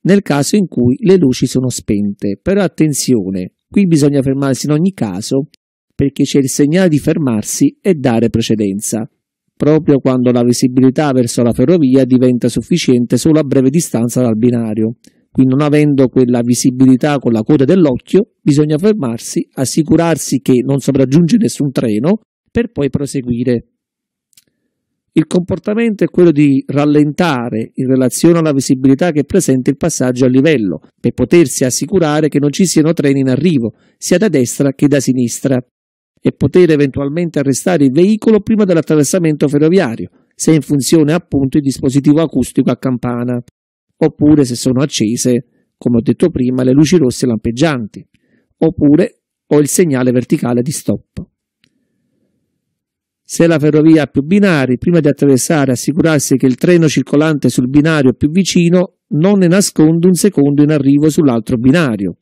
nel caso in cui le luci sono spente. Però attenzione, qui bisogna fermarsi in ogni caso perché c'è il segnale di fermarsi e dare precedenza, proprio quando la visibilità verso la ferrovia diventa sufficiente solo a breve distanza dal binario. Quindi non avendo quella visibilità con la coda dell'occhio, bisogna fermarsi, assicurarsi che non sopraggiunge nessun treno per poi proseguire. Il comportamento è quello di rallentare in relazione alla visibilità che presenta il passaggio a livello, per potersi assicurare che non ci siano treni in arrivo, sia da destra che da sinistra e poter eventualmente arrestare il veicolo prima dell'attraversamento ferroviario, se in funzione appunto il dispositivo acustico a campana, oppure se sono accese, come ho detto prima, le luci rosse lampeggianti, oppure ho il segnale verticale di stop. Se la ferrovia ha più binari, prima di attraversare assicurarsi che il treno circolante sul binario più vicino non ne nasconde un secondo in arrivo sull'altro binario.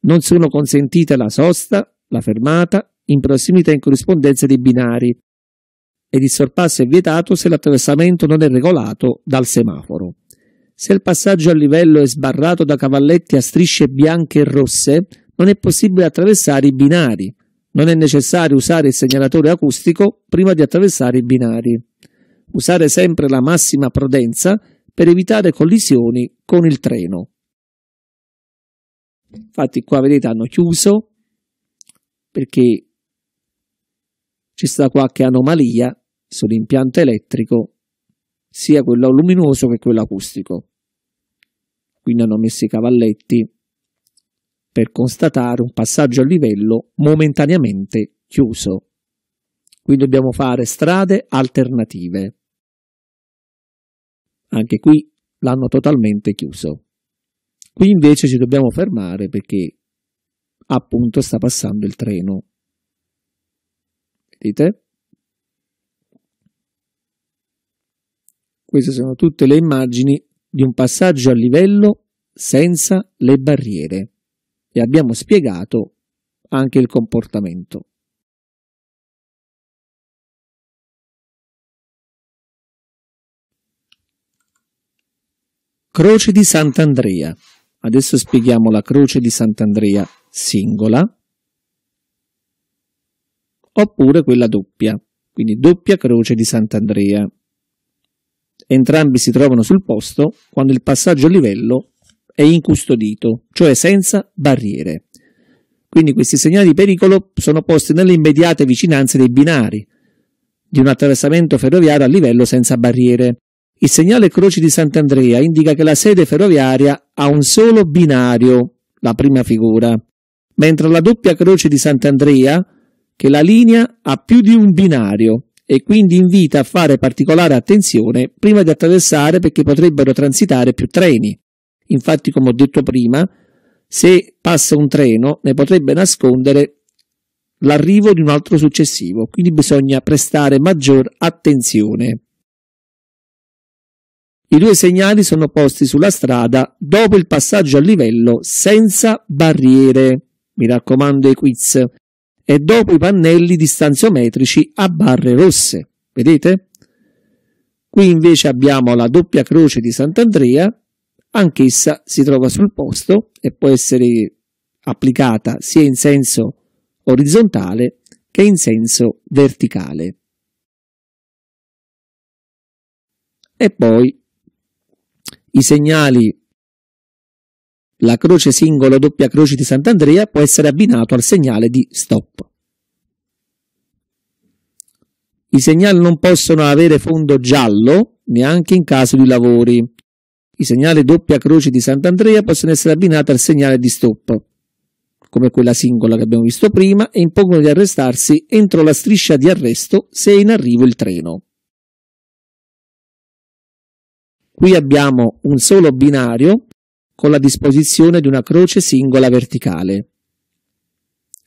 Non sono consentite la sosta, la fermata in prossimità e in corrispondenza dei binari ed il sorpasso è vietato se l'attraversamento non è regolato dal semaforo. Se il passaggio a livello è sbarrato da cavalletti a strisce bianche e rosse, non è possibile attraversare i binari. Non è necessario usare il segnalatore acustico prima di attraversare i binari. Usare sempre la massima prudenza per evitare collisioni con il treno. Infatti qua vedete hanno chiuso perché ci sta qualche anomalia sull'impianto elettrico, sia quello luminoso che quello acustico. Quindi hanno messo i cavalletti per constatare un passaggio a livello momentaneamente chiuso. Quindi dobbiamo fare strade alternative. Anche qui l'hanno totalmente chiuso. Qui invece ci dobbiamo fermare perché appunto sta passando il treno di Queste sono tutte le immagini di un passaggio a livello senza le barriere e abbiamo spiegato anche il comportamento. Croce di Sant'Andrea. Adesso spieghiamo la croce di Sant'Andrea singola oppure quella doppia, quindi doppia croce di Sant'Andrea. Entrambi si trovano sul posto quando il passaggio a livello è incustodito, cioè senza barriere. Quindi questi segnali di pericolo sono posti nelle immediate vicinanze dei binari di un attraversamento ferroviario a livello senza barriere. Il segnale Croce di Sant'Andrea indica che la sede ferroviaria ha un solo binario, la prima figura, mentre la doppia Croce di Sant'Andrea che la linea ha più di un binario e quindi invita a fare particolare attenzione prima di attraversare perché potrebbero transitare più treni. Infatti, come ho detto prima, se passa un treno ne potrebbe nascondere l'arrivo di un altro successivo, quindi bisogna prestare maggior attenzione. I due segnali sono posti sulla strada dopo il passaggio a livello senza barriere. Mi raccomando i quiz, e dopo i pannelli distanziometrici a barre rosse. Vedete? Qui invece abbiamo la doppia croce di Sant'Andrea, anch'essa si trova sul posto e può essere applicata sia in senso orizzontale che in senso verticale. E poi i segnali la croce singola o doppia croce di Sant'Andrea può essere abbinato al segnale di stop. I segnali non possono avere fondo giallo neanche in caso di lavori. I segnali doppia croce di Sant'Andrea possono essere abbinati al segnale di stop, come quella singola che abbiamo visto prima, e impongono di arrestarsi entro la striscia di arresto se è in arrivo il treno. Qui abbiamo un solo binario con la disposizione di una croce singola verticale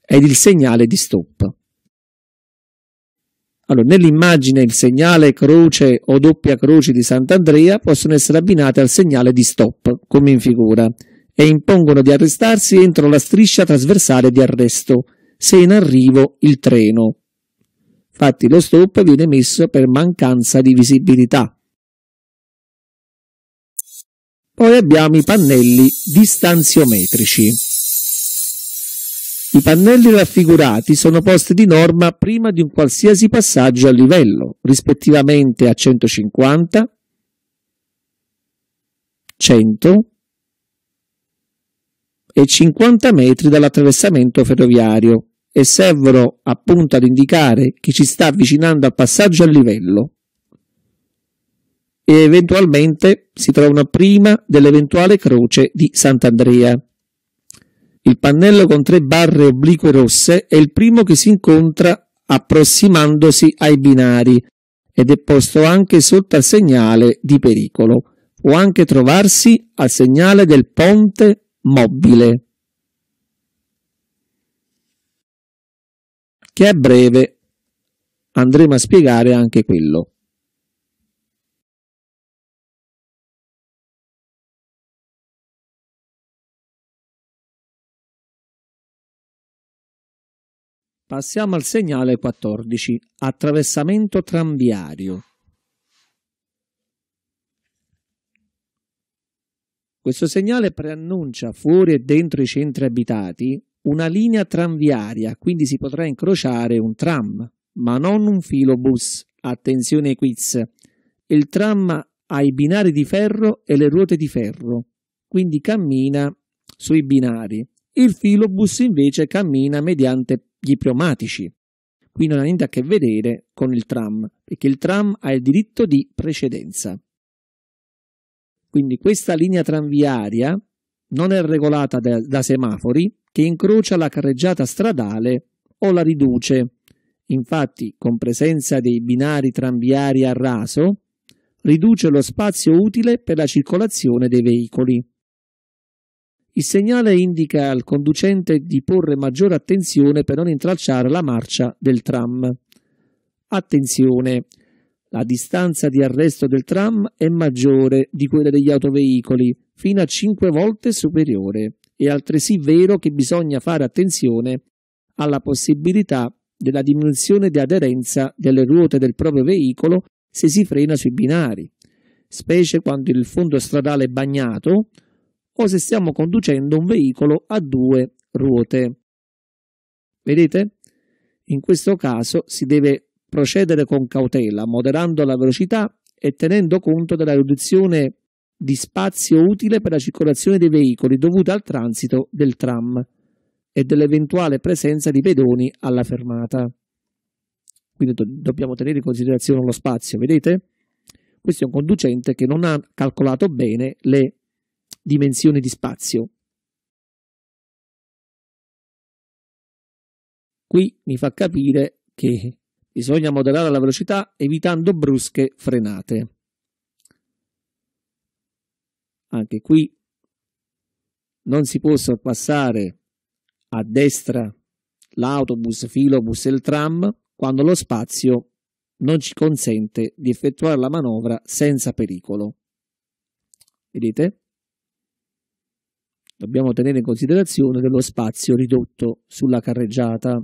ed il segnale di stop. Allora, nell'immagine il segnale croce o doppia croce di Sant'Andrea possono essere abbinate al segnale di stop, come in figura, e impongono di arrestarsi entro la striscia trasversale di arresto, se in arrivo il treno. Infatti lo stop viene messo per mancanza di visibilità. Poi abbiamo i pannelli distanziometrici. I pannelli raffigurati sono posti di norma prima di un qualsiasi passaggio a livello, rispettivamente a 150, 100 e 50 metri dall'attraversamento ferroviario e servono appunto ad indicare chi ci sta avvicinando al passaggio a livello e eventualmente si trovano prima dell'eventuale croce di Sant'Andrea. Il pannello con tre barre oblique rosse è il primo che si incontra approssimandosi ai binari ed è posto anche sotto al segnale di pericolo. Può anche trovarsi al segnale del ponte mobile. Che a breve andremo a spiegare anche quello. Passiamo al segnale 14, attraversamento tranviario. Questo segnale preannuncia fuori e dentro i centri abitati una linea tranviaria, quindi si potrà incrociare un tram, ma non un filobus. Attenzione quiz. Il tram ha i binari di ferro e le ruote di ferro, quindi cammina sui binari. Il filobus invece cammina mediante gli pneumatici. Qui non ha niente a che vedere con il tram, perché il tram ha il diritto di precedenza. Quindi questa linea tranviaria non è regolata da, da semafori che incrocia la carreggiata stradale o la riduce. Infatti, con presenza dei binari tranviari a raso, riduce lo spazio utile per la circolazione dei veicoli. Il segnale indica al conducente di porre maggiore attenzione per non intralciare la marcia del tram. Attenzione! La distanza di arresto del tram è maggiore di quella degli autoveicoli, fino a 5 volte superiore. È altresì vero che bisogna fare attenzione alla possibilità della diminuzione di aderenza delle ruote del proprio veicolo se si frena sui binari, specie quando il fondo stradale è bagnato o se stiamo conducendo un veicolo a due ruote. Vedete? In questo caso si deve procedere con cautela, moderando la velocità e tenendo conto della riduzione di spazio utile per la circolazione dei veicoli dovuta al transito del tram e dell'eventuale presenza di pedoni alla fermata. Quindi do- dobbiamo tenere in considerazione lo spazio, vedete? Questo è un conducente che non ha calcolato bene le dimensione di spazio. Qui mi fa capire che bisogna moderare la velocità evitando brusche frenate. Anche qui non si può sorpassare a destra l'autobus, filobus e il tram quando lo spazio non ci consente di effettuare la manovra senza pericolo. Vedete? Dobbiamo tenere in considerazione dello spazio ridotto sulla carreggiata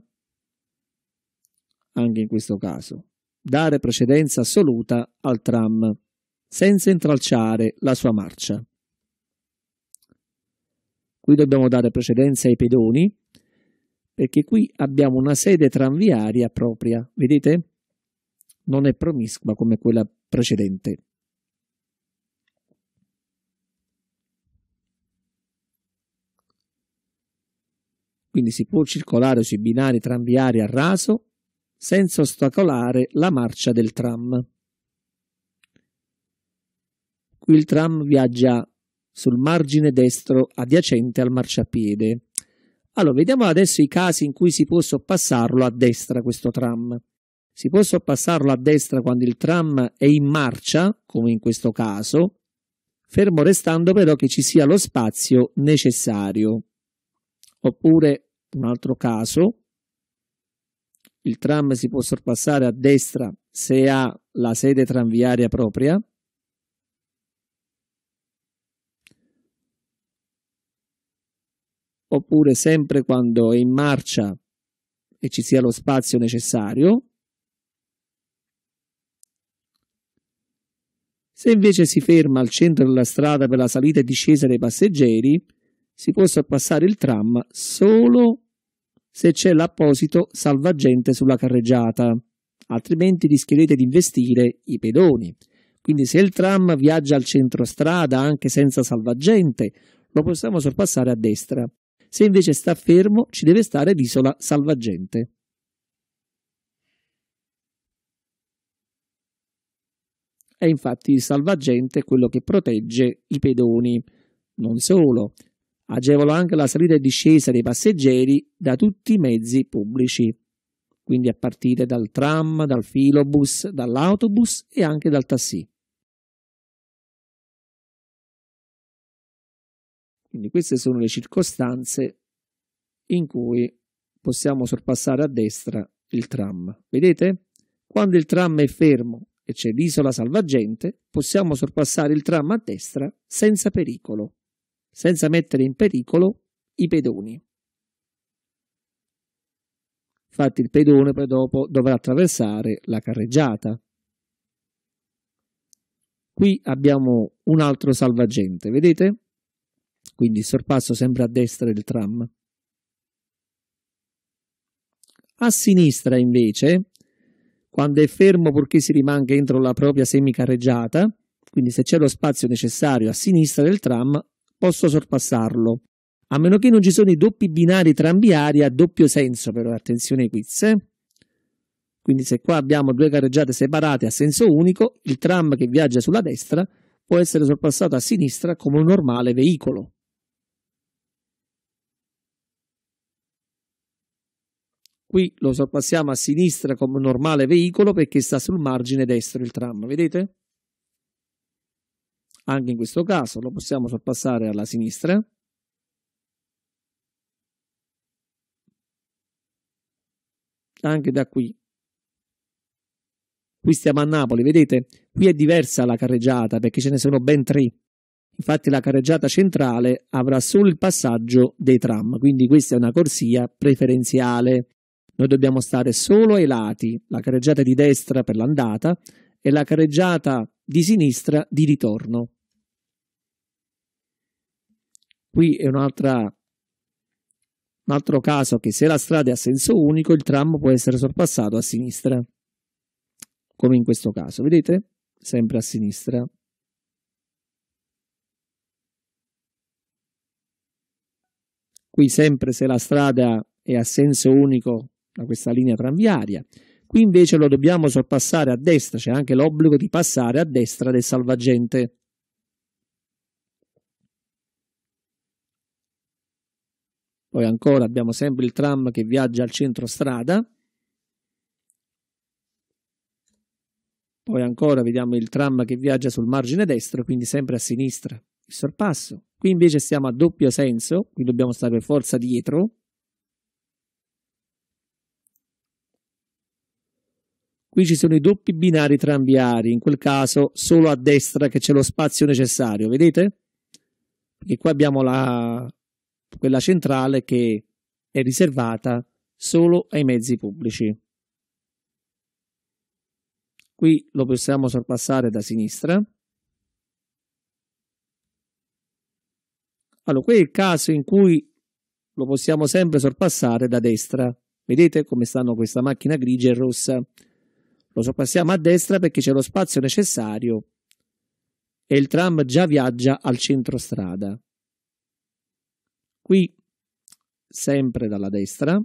anche in questo caso. Dare precedenza assoluta al tram senza intralciare la sua marcia. Qui dobbiamo dare precedenza ai pedoni perché qui abbiamo una sede tranviaria propria, vedete? Non è promiscua come quella precedente. quindi si può circolare sui binari tranviari a raso senza ostacolare la marcia del tram. Qui il tram viaggia sul margine destro adiacente al marciapiede. Allora, vediamo adesso i casi in cui si può soppassarlo a destra questo tram. Si può soppassarlo a destra quando il tram è in marcia, come in questo caso, fermo restando però che ci sia lo spazio necessario oppure un altro caso, il tram si può sorpassare a destra se ha la sede tranviaria propria. Oppure sempre quando è in marcia e ci sia lo spazio necessario. Se invece si ferma al centro della strada per la salita e discesa dei passeggeri, si può sorpassare il tram solo se c'è l'apposito salvagente sulla carreggiata, altrimenti rischierete di investire i pedoni. Quindi se il tram viaggia al centro strada anche senza salvagente, lo possiamo sorpassare a destra. Se invece sta fermo, ci deve stare l'isola salvagente. E infatti il salvagente è quello che protegge i pedoni. Non solo, agevola anche la salita e discesa dei passeggeri da tutti i mezzi pubblici, quindi a partire dal tram, dal filobus, dall'autobus e anche dal taxi. Quindi queste sono le circostanze in cui possiamo sorpassare a destra il tram. Vedete? Quando il tram è fermo e c'è l'isola salvagente, possiamo sorpassare il tram a destra senza pericolo senza mettere in pericolo i pedoni. Infatti il pedone poi dopo dovrà attraversare la carreggiata. Qui abbiamo un altro salvagente, vedete? Quindi il sorpasso sempre a destra del tram. A sinistra invece, quando è fermo purché si rimanga entro la propria semicarreggiata, quindi se c'è lo spazio necessario a sinistra del tram, posso sorpassarlo. A meno che non ci sono i doppi binari tranviari a doppio senso, però attenzione quiz. Eh? Quindi se qua abbiamo due carreggiate separate a senso unico, il tram che viaggia sulla destra può essere sorpassato a sinistra come un normale veicolo. Qui lo sorpassiamo a sinistra come un normale veicolo perché sta sul margine destro il tram, vedete? Anche in questo caso lo possiamo sorpassare alla sinistra. Anche da qui. Qui stiamo a Napoli, vedete? Qui è diversa la carreggiata perché ce ne sono ben tre. Infatti la carreggiata centrale avrà solo il passaggio dei tram, quindi questa è una corsia preferenziale. Noi dobbiamo stare solo ai lati, la carreggiata di destra per l'andata e la carreggiata di sinistra di ritorno. Qui è un'altra un altro caso che se la strada è a senso unico il tram può essere sorpassato a sinistra, come in questo caso, vedete? Sempre a sinistra. Qui sempre se la strada è a senso unico da questa linea tranviaria, qui invece lo dobbiamo sorpassare a destra, c'è anche l'obbligo di passare a destra del salvagente. Poi ancora abbiamo sempre il tram che viaggia al centro strada. Poi ancora vediamo il tram che viaggia sul margine destro, quindi sempre a sinistra, il sorpasso. Qui invece siamo a doppio senso, quindi dobbiamo stare per forza dietro. Qui ci sono i doppi binari tranviari, in quel caso solo a destra che c'è lo spazio necessario, vedete? Perché qua abbiamo la, quella centrale che è riservata solo ai mezzi pubblici. Qui lo possiamo sorpassare da sinistra. Allora, qui è il caso in cui lo possiamo sempre sorpassare da destra. Vedete come stanno questa macchina grigia e rossa? Lo sorpassiamo a destra perché c'è lo spazio necessario e il tram già viaggia al centro strada. Qui sempre dalla destra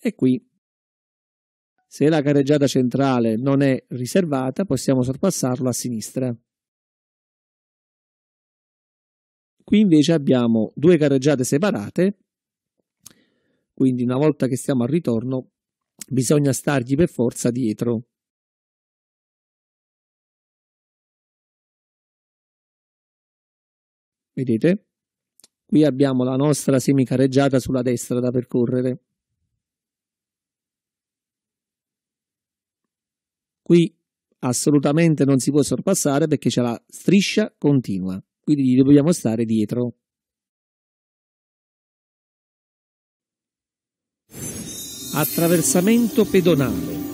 e qui se la carreggiata centrale non è riservata possiamo sorpassarlo a sinistra. Qui invece abbiamo due carreggiate separate, quindi una volta che stiamo al ritorno bisogna stargli per forza dietro. Vedete? Qui abbiamo la nostra semicareggiata sulla destra da percorrere. Qui assolutamente non si può sorpassare perché c'è la striscia continua, quindi gli dobbiamo stare dietro. Attraversamento pedonale.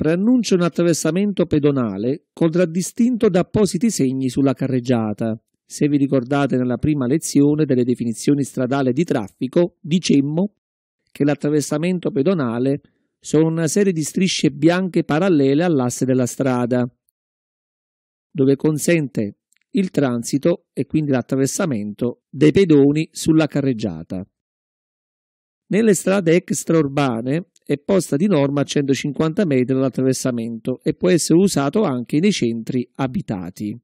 preannuncia un attraversamento pedonale contraddistinto da appositi segni sulla carreggiata. Se vi ricordate nella prima lezione delle definizioni stradali di traffico, dicemmo che l'attraversamento pedonale sono una serie di strisce bianche parallele all'asse della strada, dove consente il transito e quindi l'attraversamento dei pedoni sulla carreggiata. Nelle strade extraurbane è posta di norma a 150 metri dall'attraversamento e può essere usato anche nei centri abitati.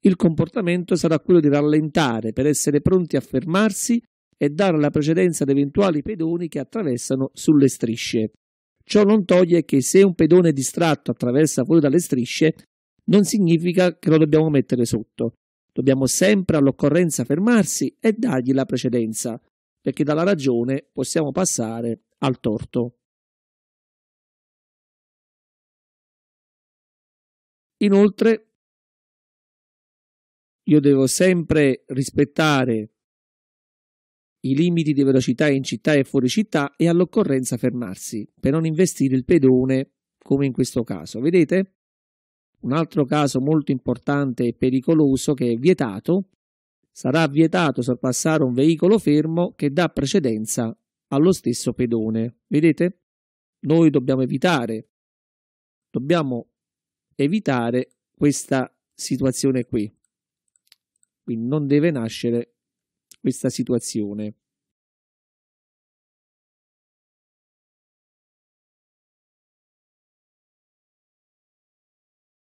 Il comportamento sarà quello di rallentare per essere pronti a fermarsi e dare la precedenza ad eventuali pedoni che attraversano sulle strisce. Ciò non toglie che se un pedone distratto attraversa fuori dalle strisce, non significa che lo dobbiamo mettere sotto. Dobbiamo sempre all'occorrenza fermarsi e dargli la precedenza, perché dalla ragione possiamo passare al torto. Inoltre, io devo sempre rispettare i limiti di velocità in città e fuori città e all'occorrenza fermarsi per non investire il pedone come in questo caso. Vedete? Un altro caso molto importante e pericoloso che è vietato sarà vietato sorpassare un veicolo fermo che dà precedenza allo stesso pedone. Vedete? Noi dobbiamo evitare, dobbiamo evitare questa situazione qui. Quindi non deve nascere questa situazione.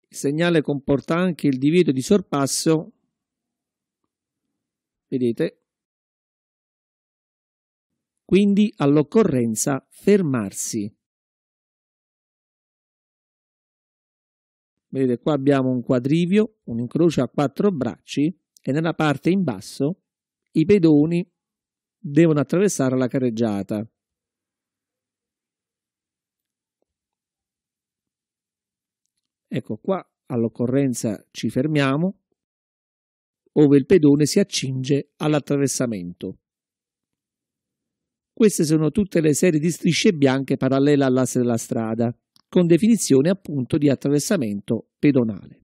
Il segnale comporta anche il divieto di sorpasso, vedete, quindi all'occorrenza fermarsi. Vedete qua abbiamo un quadrivio, un incrocio a quattro bracci e nella parte in basso i pedoni devono attraversare la carreggiata. Ecco qua all'occorrenza ci fermiamo, ove il pedone si accinge all'attraversamento. Queste sono tutte le serie di strisce bianche parallele all'asse della strada, con definizione appunto di attraversamento pedonale.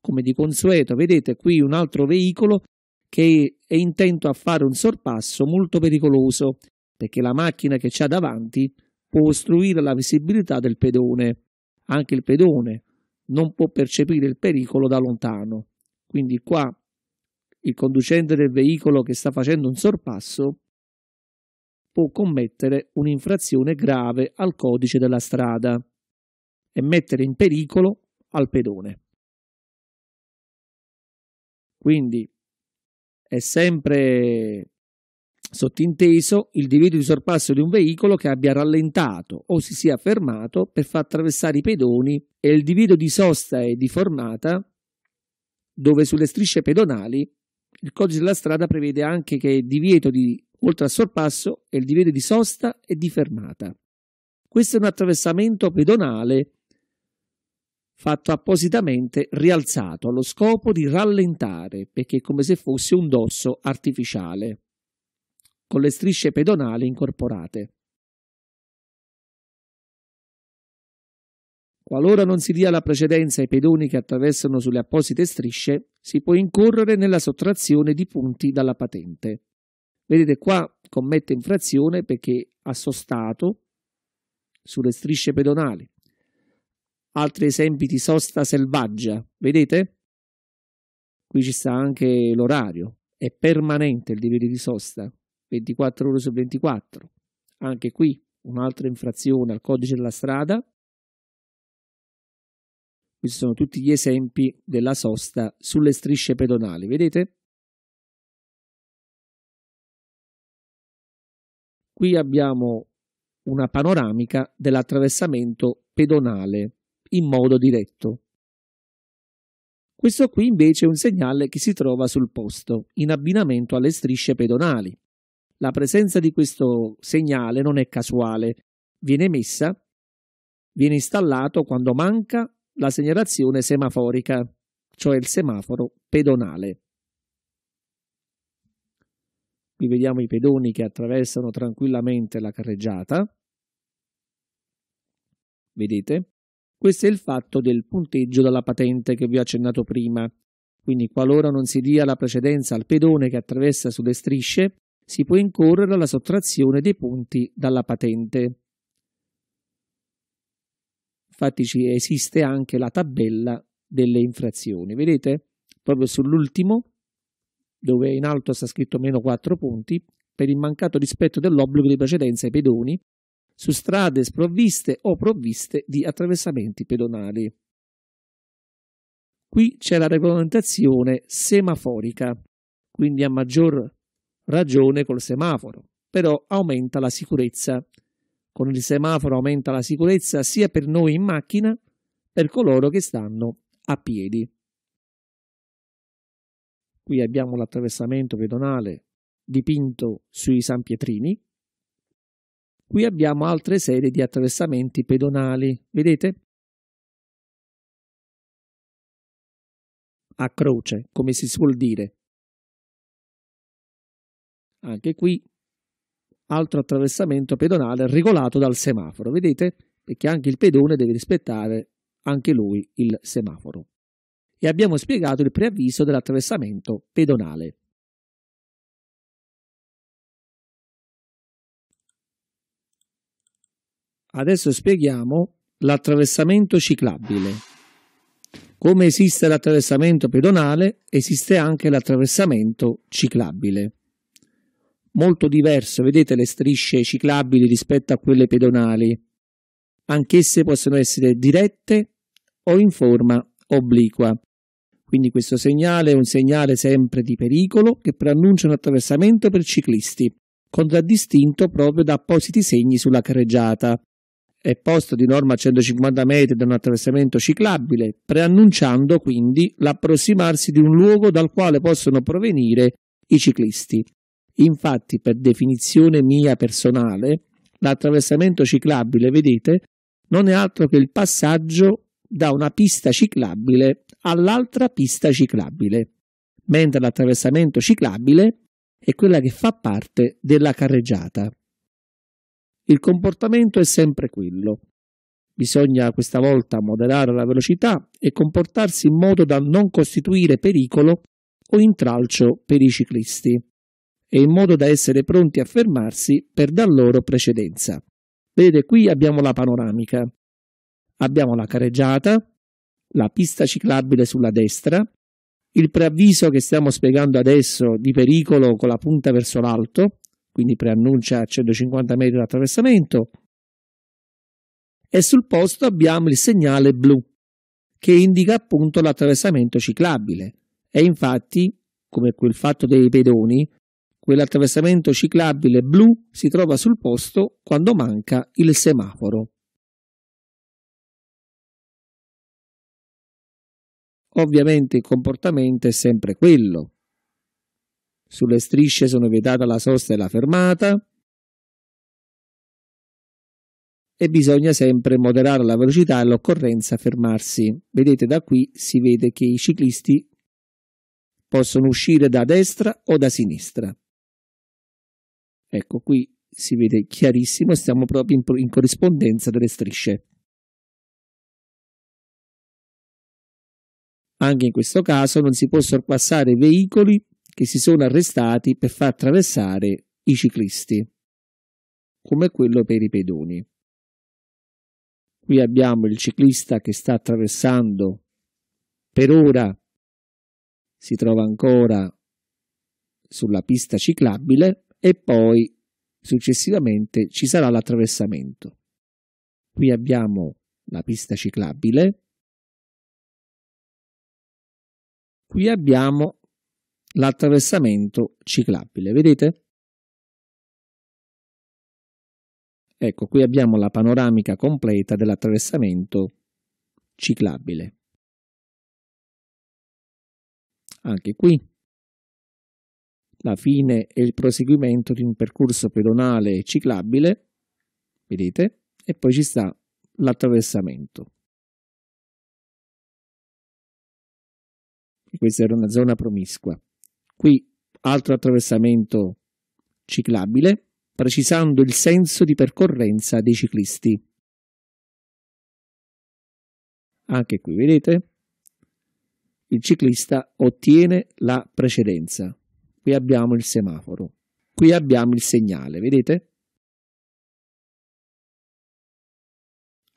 Come di consueto, vedete qui un altro veicolo che è intento a fare un sorpasso molto pericoloso, perché la macchina che c'ha davanti può ostruire la visibilità del pedone. Anche il pedone non può percepire il pericolo da lontano. Quindi qua il conducente del veicolo che sta facendo un sorpasso può commettere un'infrazione grave al codice della strada e mettere in pericolo al pedone. Quindi è sempre sottinteso il divieto di sorpasso di un veicolo che abbia rallentato o si sia fermato per far attraversare i pedoni e il divieto di sosta e di formata dove sulle strisce pedonali il codice della strada prevede anche che il divieto di Oltre al sorpasso è il divieto di sosta e di fermata. Questo è un attraversamento pedonale fatto appositamente rialzato allo scopo di rallentare perché è come se fosse un dosso artificiale con le strisce pedonali incorporate. Qualora non si dia la precedenza ai pedoni che attraversano sulle apposite strisce, si può incorrere nella sottrazione di punti dalla patente. Vedete qua commette infrazione perché ha sostato sulle strisce pedonali. Altri esempi di sosta selvaggia, vedete? Qui ci sta anche l'orario, è permanente il divieto di sosta, 24 ore su 24. Anche qui un'altra infrazione al codice della strada. Questi sono tutti gli esempi della sosta sulle strisce pedonali, vedete? Qui abbiamo una panoramica dell'attraversamento pedonale in modo diretto. Questo qui invece è un segnale che si trova sul posto, in abbinamento alle strisce pedonali. La presenza di questo segnale non è casuale, viene messa, viene installato quando manca la segnalazione semaforica, cioè il semaforo pedonale. Qui vediamo i pedoni che attraversano tranquillamente la carreggiata. Vedete? Questo è il fatto del punteggio dalla patente che vi ho accennato prima. Quindi qualora non si dia la precedenza al pedone che attraversa sulle strisce, si può incorrere alla sottrazione dei punti dalla patente. Infatti esiste anche la tabella delle infrazioni. Vedete? Proprio sull'ultimo dove in alto sta scritto meno 4 punti, per il mancato rispetto dell'obbligo di precedenza ai pedoni su strade sprovviste o provviste di attraversamenti pedonali. Qui c'è la regolamentazione semaforica, quindi a maggior ragione col semaforo, però aumenta la sicurezza. Con il semaforo aumenta la sicurezza sia per noi in macchina, per coloro che stanno a piedi. Qui abbiamo l'attraversamento pedonale dipinto sui San Pietrini. Qui abbiamo altre serie di attraversamenti pedonali, vedete? A croce, come si suol dire. Anche qui altro attraversamento pedonale regolato dal semaforo, vedete? Perché anche il pedone deve rispettare anche lui il semaforo e abbiamo spiegato il preavviso dell'attraversamento pedonale. Adesso spieghiamo l'attraversamento ciclabile. Come esiste l'attraversamento pedonale, esiste anche l'attraversamento ciclabile. Molto diverso, vedete le strisce ciclabili rispetto a quelle pedonali. Anch'esse possono essere dirette o in forma obliqua. Quindi questo segnale è un segnale sempre di pericolo che preannuncia un attraversamento per ciclisti, contraddistinto proprio da appositi segni sulla carreggiata. È posto di norma a 150 metri da un attraversamento ciclabile, preannunciando quindi l'approssimarsi di un luogo dal quale possono provenire i ciclisti. Infatti, per definizione mia personale, l'attraversamento ciclabile, vedete, non è altro che il passaggio da una pista ciclabile all'altra pista ciclabile, mentre l'attraversamento ciclabile è quella che fa parte della carreggiata. Il comportamento è sempre quello. Bisogna questa volta moderare la velocità e comportarsi in modo da non costituire pericolo o intralcio per i ciclisti e in modo da essere pronti a fermarsi per dar loro precedenza. Vedete qui abbiamo la panoramica abbiamo la careggiata, la pista ciclabile sulla destra, il preavviso che stiamo spiegando adesso di pericolo con la punta verso l'alto, quindi preannuncia a 150 metri di attraversamento, e sul posto abbiamo il segnale blu che indica appunto l'attraversamento ciclabile. E infatti, come quel fatto dei pedoni, quell'attraversamento ciclabile blu si trova sul posto quando manca il semaforo. Ovviamente il comportamento è sempre quello. Sulle strisce sono vietata la sosta e la fermata e bisogna sempre moderare la velocità e all'occorrenza fermarsi. Vedete da qui si vede che i ciclisti possono uscire da destra o da sinistra. Ecco qui si vede chiarissimo, stiamo proprio in, in corrispondenza delle strisce. Anche in questo caso non si può sorpassare veicoli che si sono arrestati per far attraversare i ciclisti, come quello per i pedoni. Qui abbiamo il ciclista che sta attraversando. Per ora si trova ancora sulla pista ciclabile e poi successivamente ci sarà l'attraversamento. Qui abbiamo la pista ciclabile qui abbiamo l'attraversamento ciclabile, vedete? Ecco, qui abbiamo la panoramica completa dell'attraversamento ciclabile. Anche qui la fine e il proseguimento di un percorso pedonale ciclabile, vedete? E poi ci sta l'attraversamento. questa era una zona promiscua. Qui altro attraversamento ciclabile, precisando il senso di percorrenza dei ciclisti. Anche qui vedete, il ciclista ottiene la precedenza. Qui abbiamo il semaforo, qui abbiamo il segnale, vedete?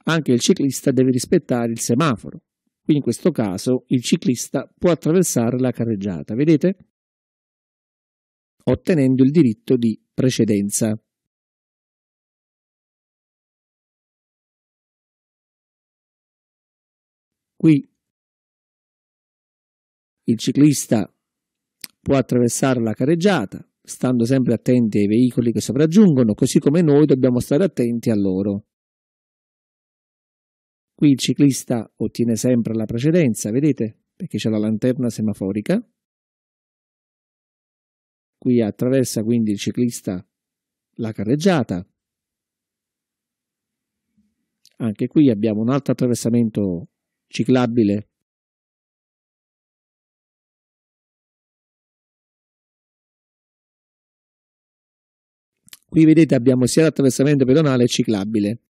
Anche il ciclista deve rispettare il semaforo quindi in questo caso il ciclista può attraversare la carreggiata, vedete? Ottenendo il diritto di precedenza. Qui il ciclista può attraversare la carreggiata, stando sempre attenti ai veicoli che sopraggiungono, così come noi dobbiamo stare attenti a loro. Qui il ciclista ottiene sempre la precedenza, vedete? Perché c'è la lanterna semaforica. Qui attraversa quindi il ciclista la carreggiata. Anche qui abbiamo un altro attraversamento ciclabile Qui vedete abbiamo sia l'attraversamento pedonale che ciclabile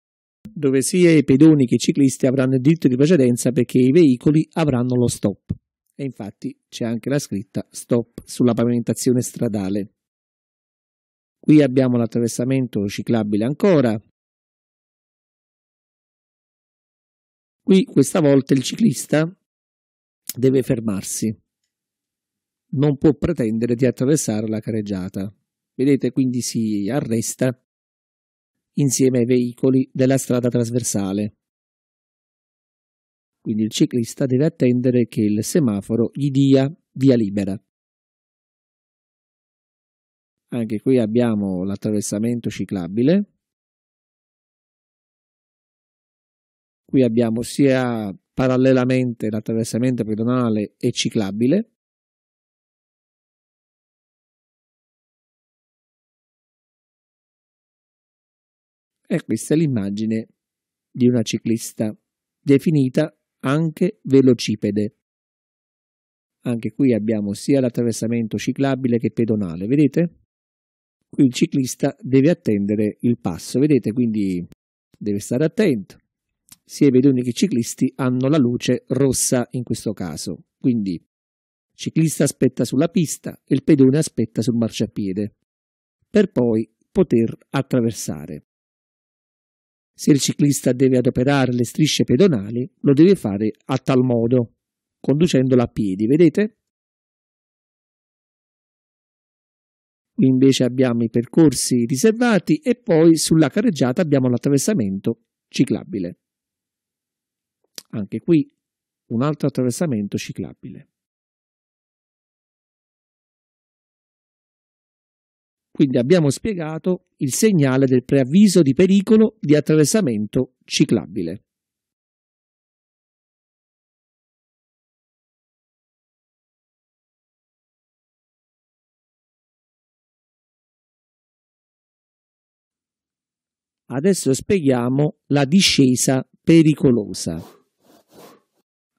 dove sia i pedoni che i ciclisti avranno il diritto di precedenza perché i veicoli avranno lo stop. E infatti c'è anche la scritta stop sulla pavimentazione stradale. Qui abbiamo l'attraversamento ciclabile ancora. Qui questa volta il ciclista deve fermarsi. Non può pretendere di attraversare la careggiata. Vedete, quindi si arresta insieme ai veicoli della strada trasversale. Quindi il ciclista deve attendere che il semaforo gli dia via libera. Anche qui abbiamo l'attraversamento ciclabile. Qui abbiamo sia parallelamente l'attraversamento pedonale e ciclabile E questa è l'immagine di una ciclista definita anche velocipede. Anche qui abbiamo sia l'attraversamento ciclabile che pedonale, vedete? Qui il ciclista deve attendere il passo, vedete? Quindi deve stare attento. Sia i pedoni che i ciclisti hanno la luce rossa in questo caso, quindi il ciclista aspetta sulla pista e il pedone aspetta sul marciapiede, per poi poter attraversare. Se il ciclista deve adoperare le strisce pedonali, lo deve fare a tal modo, conducendola a piedi, vedete? Qui invece abbiamo i percorsi riservati e poi sulla carreggiata abbiamo l'attraversamento ciclabile. Anche qui un altro attraversamento ciclabile. Quindi abbiamo spiegato il segnale del preavviso di pericolo di attraversamento ciclabile. Adesso spieghiamo la discesa pericolosa.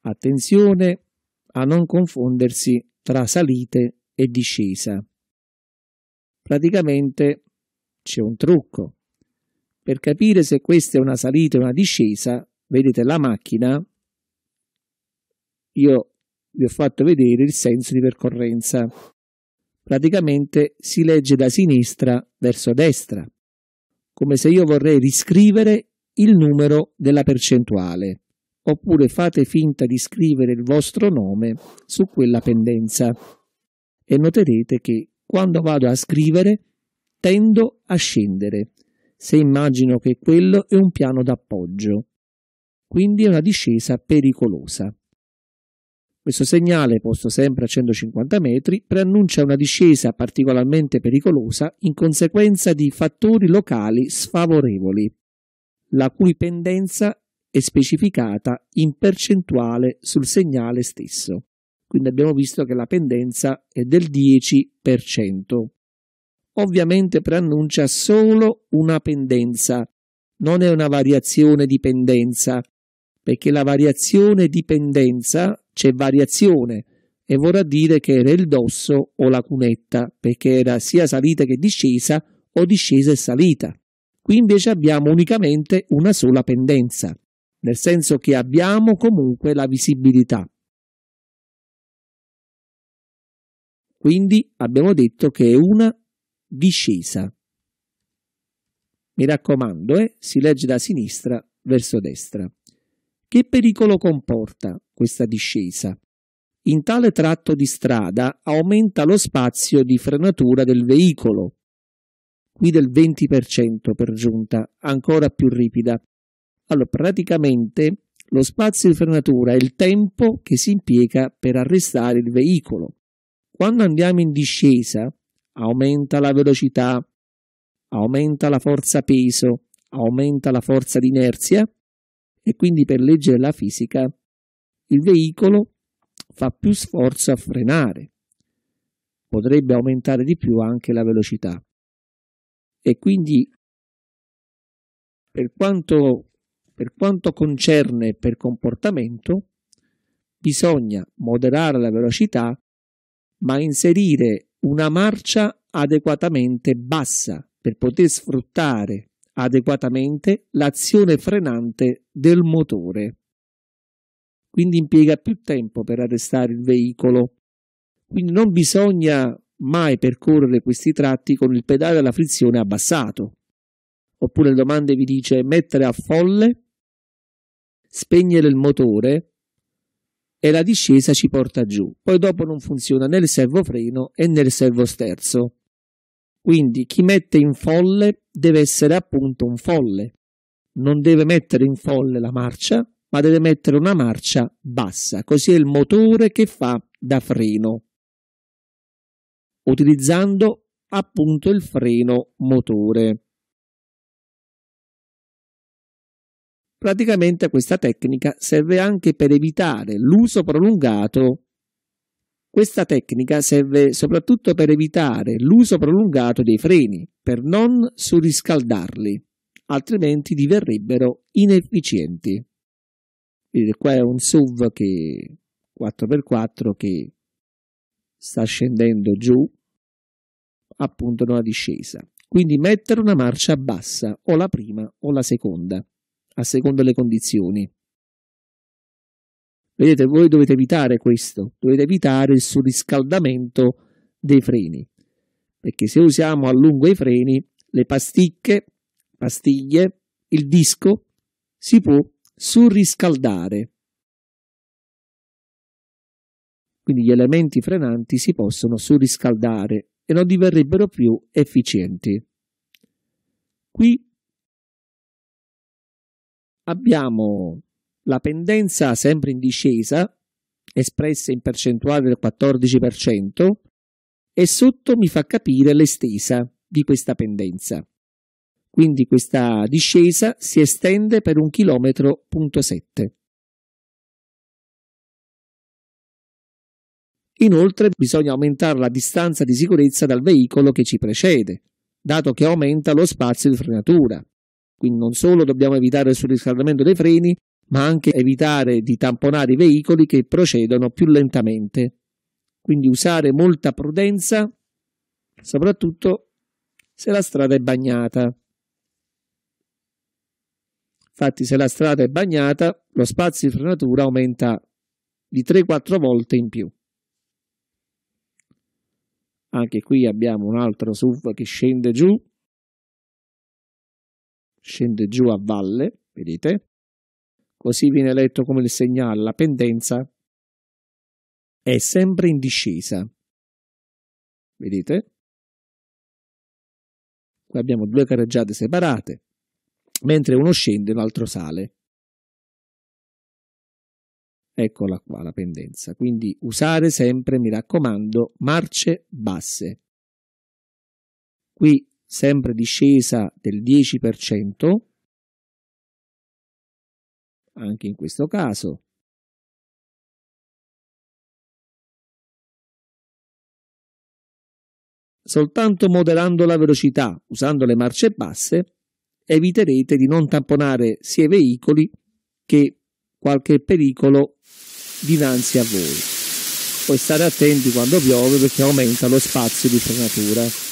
Attenzione a non confondersi tra salite e discesa praticamente c'è un trucco. Per capire se questa è una salita o una discesa, vedete la macchina, io vi ho fatto vedere il senso di percorrenza. Praticamente si legge da sinistra verso destra, come se io vorrei riscrivere il numero della percentuale, oppure fate finta di scrivere il vostro nome su quella pendenza e noterete che quando vado a scrivere, tendo a scendere, se immagino che quello è un piano d'appoggio. Quindi è una discesa pericolosa. Questo segnale, posto sempre a 150 metri, preannuncia una discesa particolarmente pericolosa in conseguenza di fattori locali sfavorevoli, la cui pendenza è specificata in percentuale sul segnale stesso. Quindi abbiamo visto che la pendenza è del 10%. Ovviamente preannuncia solo una pendenza, non è una variazione di pendenza, perché la variazione di pendenza c'è variazione e vorrà dire che era il dosso o la cunetta, perché era sia salita che discesa o discesa e salita. Qui invece abbiamo unicamente una sola pendenza, nel senso che abbiamo comunque la visibilità. Quindi abbiamo detto che è una discesa. Mi raccomando, eh, si legge da sinistra verso destra. Che pericolo comporta questa discesa? In tale tratto di strada aumenta lo spazio di frenatura del veicolo, qui del 20% per giunta, ancora più ripida. Allora, praticamente lo spazio di frenatura è il tempo che si impiega per arrestare il veicolo. Quando andiamo in discesa, aumenta la velocità, aumenta la forza peso, aumenta la forza d'inerzia e quindi per legge della fisica il veicolo fa più sforzo a frenare. Potrebbe aumentare di più anche la velocità. E quindi per quanto, per quanto concerne per comportamento, bisogna moderare la velocità ma inserire una marcia adeguatamente bassa per poter sfruttare adeguatamente l'azione frenante del motore. Quindi impiega più tempo per arrestare il veicolo. Quindi non bisogna mai percorrere questi tratti con il pedale alla frizione abbassato. Oppure le domande vi dice mettere a folle, spegnere il motore e la discesa ci porta giù. Poi dopo non funziona né il servofreno e né il servosterzo. Quindi chi mette in folle deve essere appunto un folle. Non deve mettere in folle la marcia, ma deve mettere una marcia bassa, così è il motore che fa da freno, utilizzando appunto il freno motore. Praticamente questa tecnica serve anche per evitare l'uso prolungato. Questa tecnica serve soprattutto per evitare l'uso prolungato dei freni, per non surriscaldarli, altrimenti diverrebbero inefficienti. Vedete, qua è un SUV che 4x4 che sta scendendo giù, appunto, nella discesa. Quindi mettere una marcia bassa, o la prima o la seconda a seconda delle condizioni. Vedete, voi dovete evitare questo, dovete evitare il surriscaldamento dei freni, perché se usiamo a lungo i freni, le pasticche, pastiglie, il disco si può surriscaldare. Quindi gli elementi frenanti si possono surriscaldare e non diverrebbero più efficienti. Qui abbiamo la pendenza sempre in discesa, espressa in percentuale del 14%, e sotto mi fa capire l'estesa di questa pendenza. Quindi questa discesa si estende per un chilometro punto 7. Inoltre bisogna aumentare la distanza di sicurezza dal veicolo che ci precede, dato che aumenta lo spazio di frenatura. Quindi non solo dobbiamo evitare il surriscaldamento dei freni, ma anche evitare di tamponare i veicoli che procedono più lentamente. Quindi usare molta prudenza, soprattutto se la strada è bagnata. Infatti, se la strada è bagnata, lo spazio di frenatura aumenta di 3-4 volte in più. Anche qui abbiamo un altro SUV che scende giù scende giù a valle, vedete? Così viene letto come il segnale la pendenza è sempre in discesa. Vedete? Qui abbiamo due carreggiate separate, mentre uno scende e l'altro sale. Eccola qua la pendenza. Quindi usare sempre, mi raccomando, marce basse. Qui sempre discesa del 10%, anche in questo caso. Soltanto moderando la velocità, usando le marce basse, eviterete di non tamponare sia i veicoli che qualche pericolo dinanzi a voi. Poi stare attenti quando piove perché aumenta lo spazio di frenatura.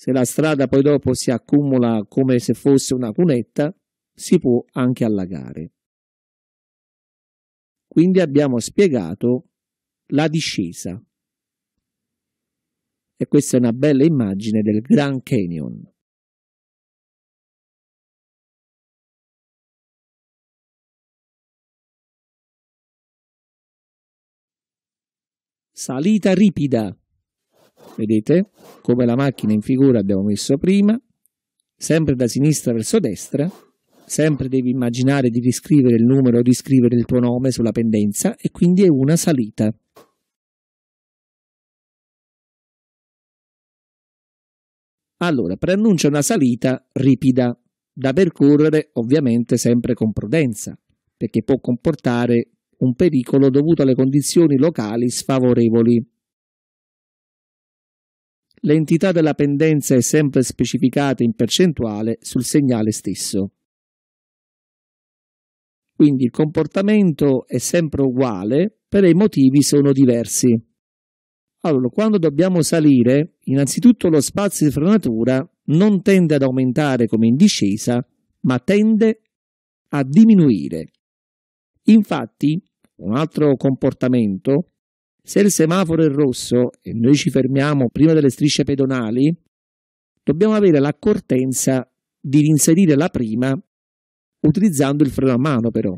Se la strada poi dopo si accumula come se fosse una cunetta, si può anche allagare. Quindi abbiamo spiegato la discesa. E questa è una bella immagine del Grand Canyon. Salita ripida Vedete come la macchina in figura abbiamo messo prima, sempre da sinistra verso destra, sempre devi immaginare di riscrivere il numero o di scrivere il tuo nome sulla pendenza e quindi è una salita. Allora, preannuncia una salita ripida, da percorrere ovviamente sempre con prudenza, perché può comportare un pericolo dovuto alle condizioni locali sfavorevoli. L'entità della pendenza è sempre specificata in percentuale sul segnale stesso. Quindi il comportamento è sempre uguale, però i motivi sono diversi. Allora, quando dobbiamo salire, innanzitutto lo spazio di frenatura non tende ad aumentare come in discesa, ma tende a diminuire. Infatti, un altro comportamento se il semaforo è rosso e noi ci fermiamo prima delle strisce pedonali, dobbiamo avere l'accortenza di inserire la prima utilizzando il freno a mano però,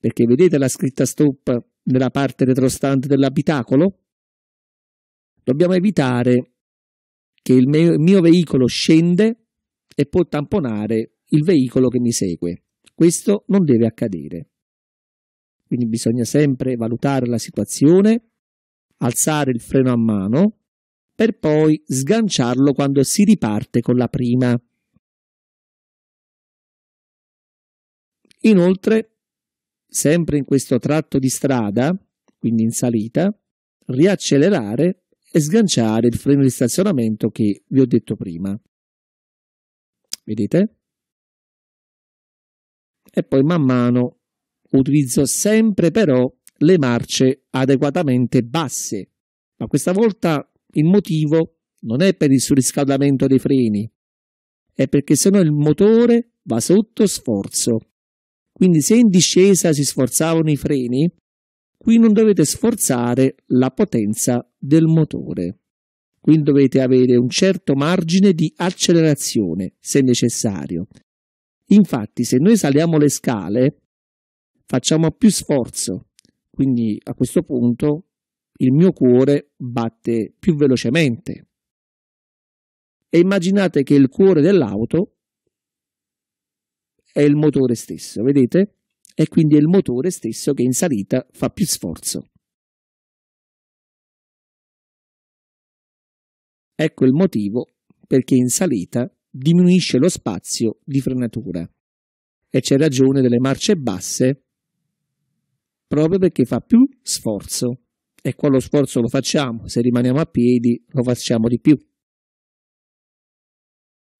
perché vedete la scritta stop nella parte retrostante dell'abitacolo? Dobbiamo evitare che il mio, il mio veicolo scende e può tamponare il veicolo che mi segue. Questo non deve accadere. Quindi bisogna sempre valutare la situazione alzare il freno a mano per poi sganciarlo quando si riparte con la prima. Inoltre, sempre in questo tratto di strada, quindi in salita, riaccelerare e sganciare il freno di stazionamento che vi ho detto prima. Vedete? E poi man mano utilizzo sempre però le marce adeguatamente basse. Ma questa volta il motivo non è per il surriscaldamento dei freni, è perché sennò il motore va sotto sforzo. Quindi se in discesa si sforzavano i freni, qui non dovete sforzare la potenza del motore. Qui dovete avere un certo margine di accelerazione se necessario. Infatti se noi saliamo le scale facciamo più sforzo quindi a questo punto il mio cuore batte più velocemente. E immaginate che il cuore dell'auto è il motore stesso, vedete? E quindi è il motore stesso che in salita fa più sforzo. Ecco il motivo perché in salita diminuisce lo spazio di frenatura e c'è ragione delle marce basse proprio perché fa più sforzo e quello sforzo lo facciamo, se rimaniamo a piedi lo facciamo di più.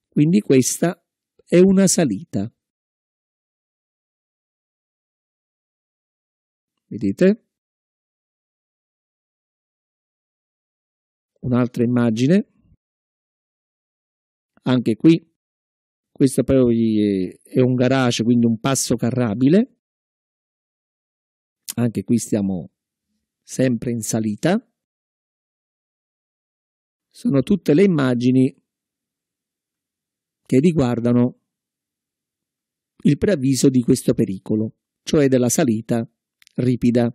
Quindi questa è una salita. Vedete? Un'altra immagine. Anche qui, questo poi è un garage, quindi un passo carrabile anche qui stiamo sempre in salita. Sono tutte le immagini che riguardano il preavviso di questo pericolo, cioè della salita ripida.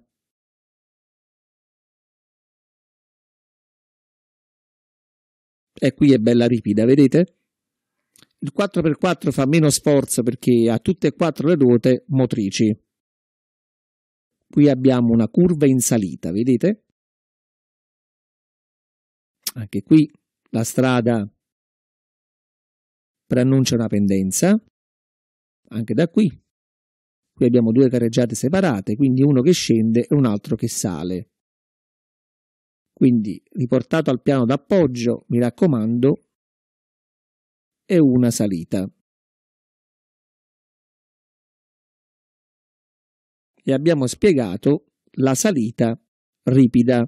E qui è bella ripida, vedete? Il 4x4 fa meno sforzo perché ha tutte e quattro le ruote motrici. Qui abbiamo una curva in salita, vedete? Anche qui la strada preannuncia una pendenza, anche da qui. Qui abbiamo due carreggiate separate, quindi uno che scende e un altro che sale. Quindi riportato al piano d'appoggio, mi raccomando, è una salita. e abbiamo spiegato la salita ripida,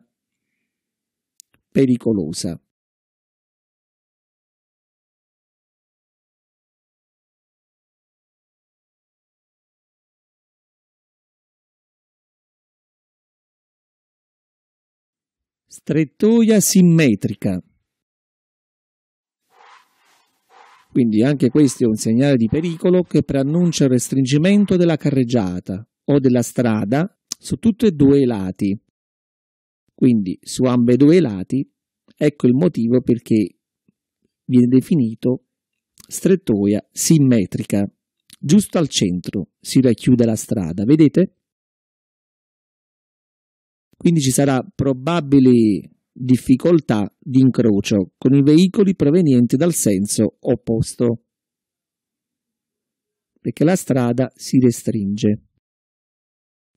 pericolosa. Strettoia simmetrica. Quindi anche questo è un segnale di pericolo che preannuncia il restringimento della carreggiata, o della strada su tutti e due i lati. Quindi su ambedue i lati, ecco il motivo perché viene definito strettoia simmetrica. Giusto al centro si racchiude la strada, vedete? Quindi ci sarà probabile difficoltà di incrocio con i veicoli provenienti dal senso opposto, perché la strada si restringe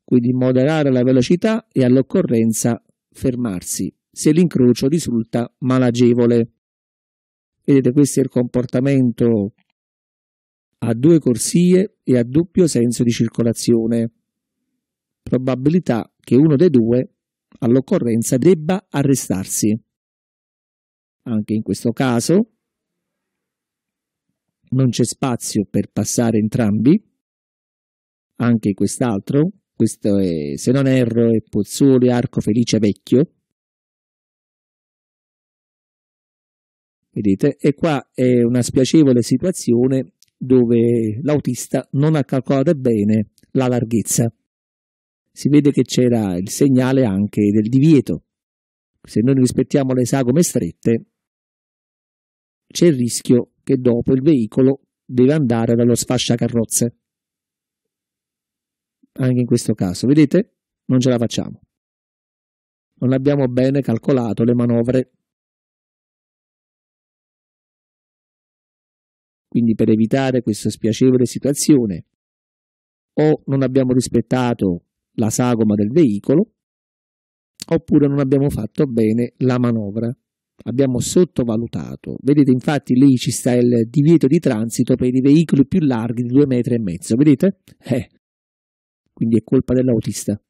quindi moderare la velocità e all'occorrenza fermarsi se l'incrocio risulta malagevole. Vedete, questo è il comportamento a due corsie e a doppio senso di circolazione. Probabilità che uno dei due all'occorrenza debba arrestarsi. Anche in questo caso non c'è spazio per passare entrambi. Anche quest'altro questo è, se non erro, è Pozzuoli Arco Felice Vecchio. Vedete? E qua è una spiacevole situazione dove l'autista non ha calcolato bene la larghezza. Si vede che c'era il segnale anche del divieto. Se noi rispettiamo le sagome strette, c'è il rischio che dopo il veicolo deve andare dallo sfasciacarrozze anche in questo caso. Vedete? Non ce la facciamo. Non abbiamo bene calcolato le manovre. Quindi per evitare questa spiacevole situazione o non abbiamo rispettato la sagoma del veicolo oppure non abbiamo fatto bene la manovra. Abbiamo sottovalutato. Vedete infatti lì ci sta il divieto di transito per i veicoli più larghi di 2,5 metri. Vedete? Eh, quindi è colpa dell'autista.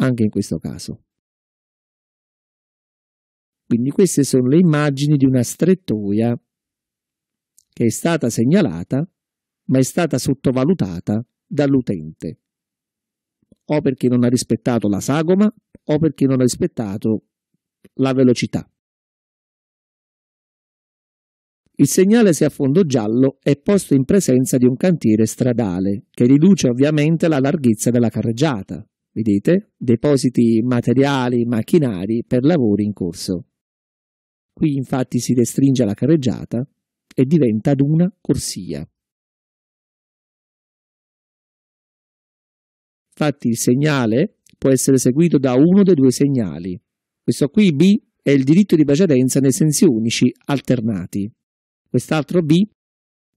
Anche in questo caso. Quindi queste sono le immagini di una strettoia che è stata segnalata ma è stata sottovalutata dall'utente o perché non ha rispettato la sagoma o perché non ha rispettato la velocità. Il segnale se a fondo giallo è posto in presenza di un cantiere stradale, che riduce ovviamente la larghezza della carreggiata. Vedete? Depositi materiali, macchinari per lavori in corso. Qui infatti si restringe la carreggiata e diventa ad una corsia. Infatti il segnale può essere seguito da uno dei due segnali. Questo qui B è il diritto di precedenza nei sensi unici alternati. Quest'altro B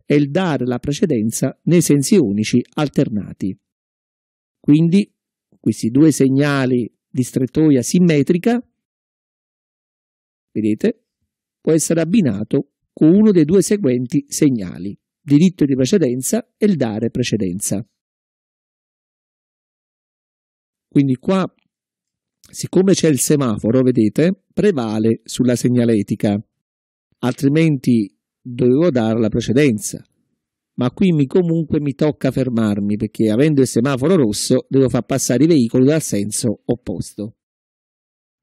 è il dare la precedenza nei sensi unici alternati. Quindi questi due segnali di strettoia simmetrica, vedete, può essere abbinato con uno dei due seguenti segnali, diritto di precedenza e il dare precedenza. Quindi qua, siccome c'è il semaforo, vedete, prevale sulla segnaletica, altrimenti dovevo dare la precedenza. Ma qui mi comunque mi tocca fermarmi perché avendo il semaforo rosso devo far passare i veicoli dal senso opposto.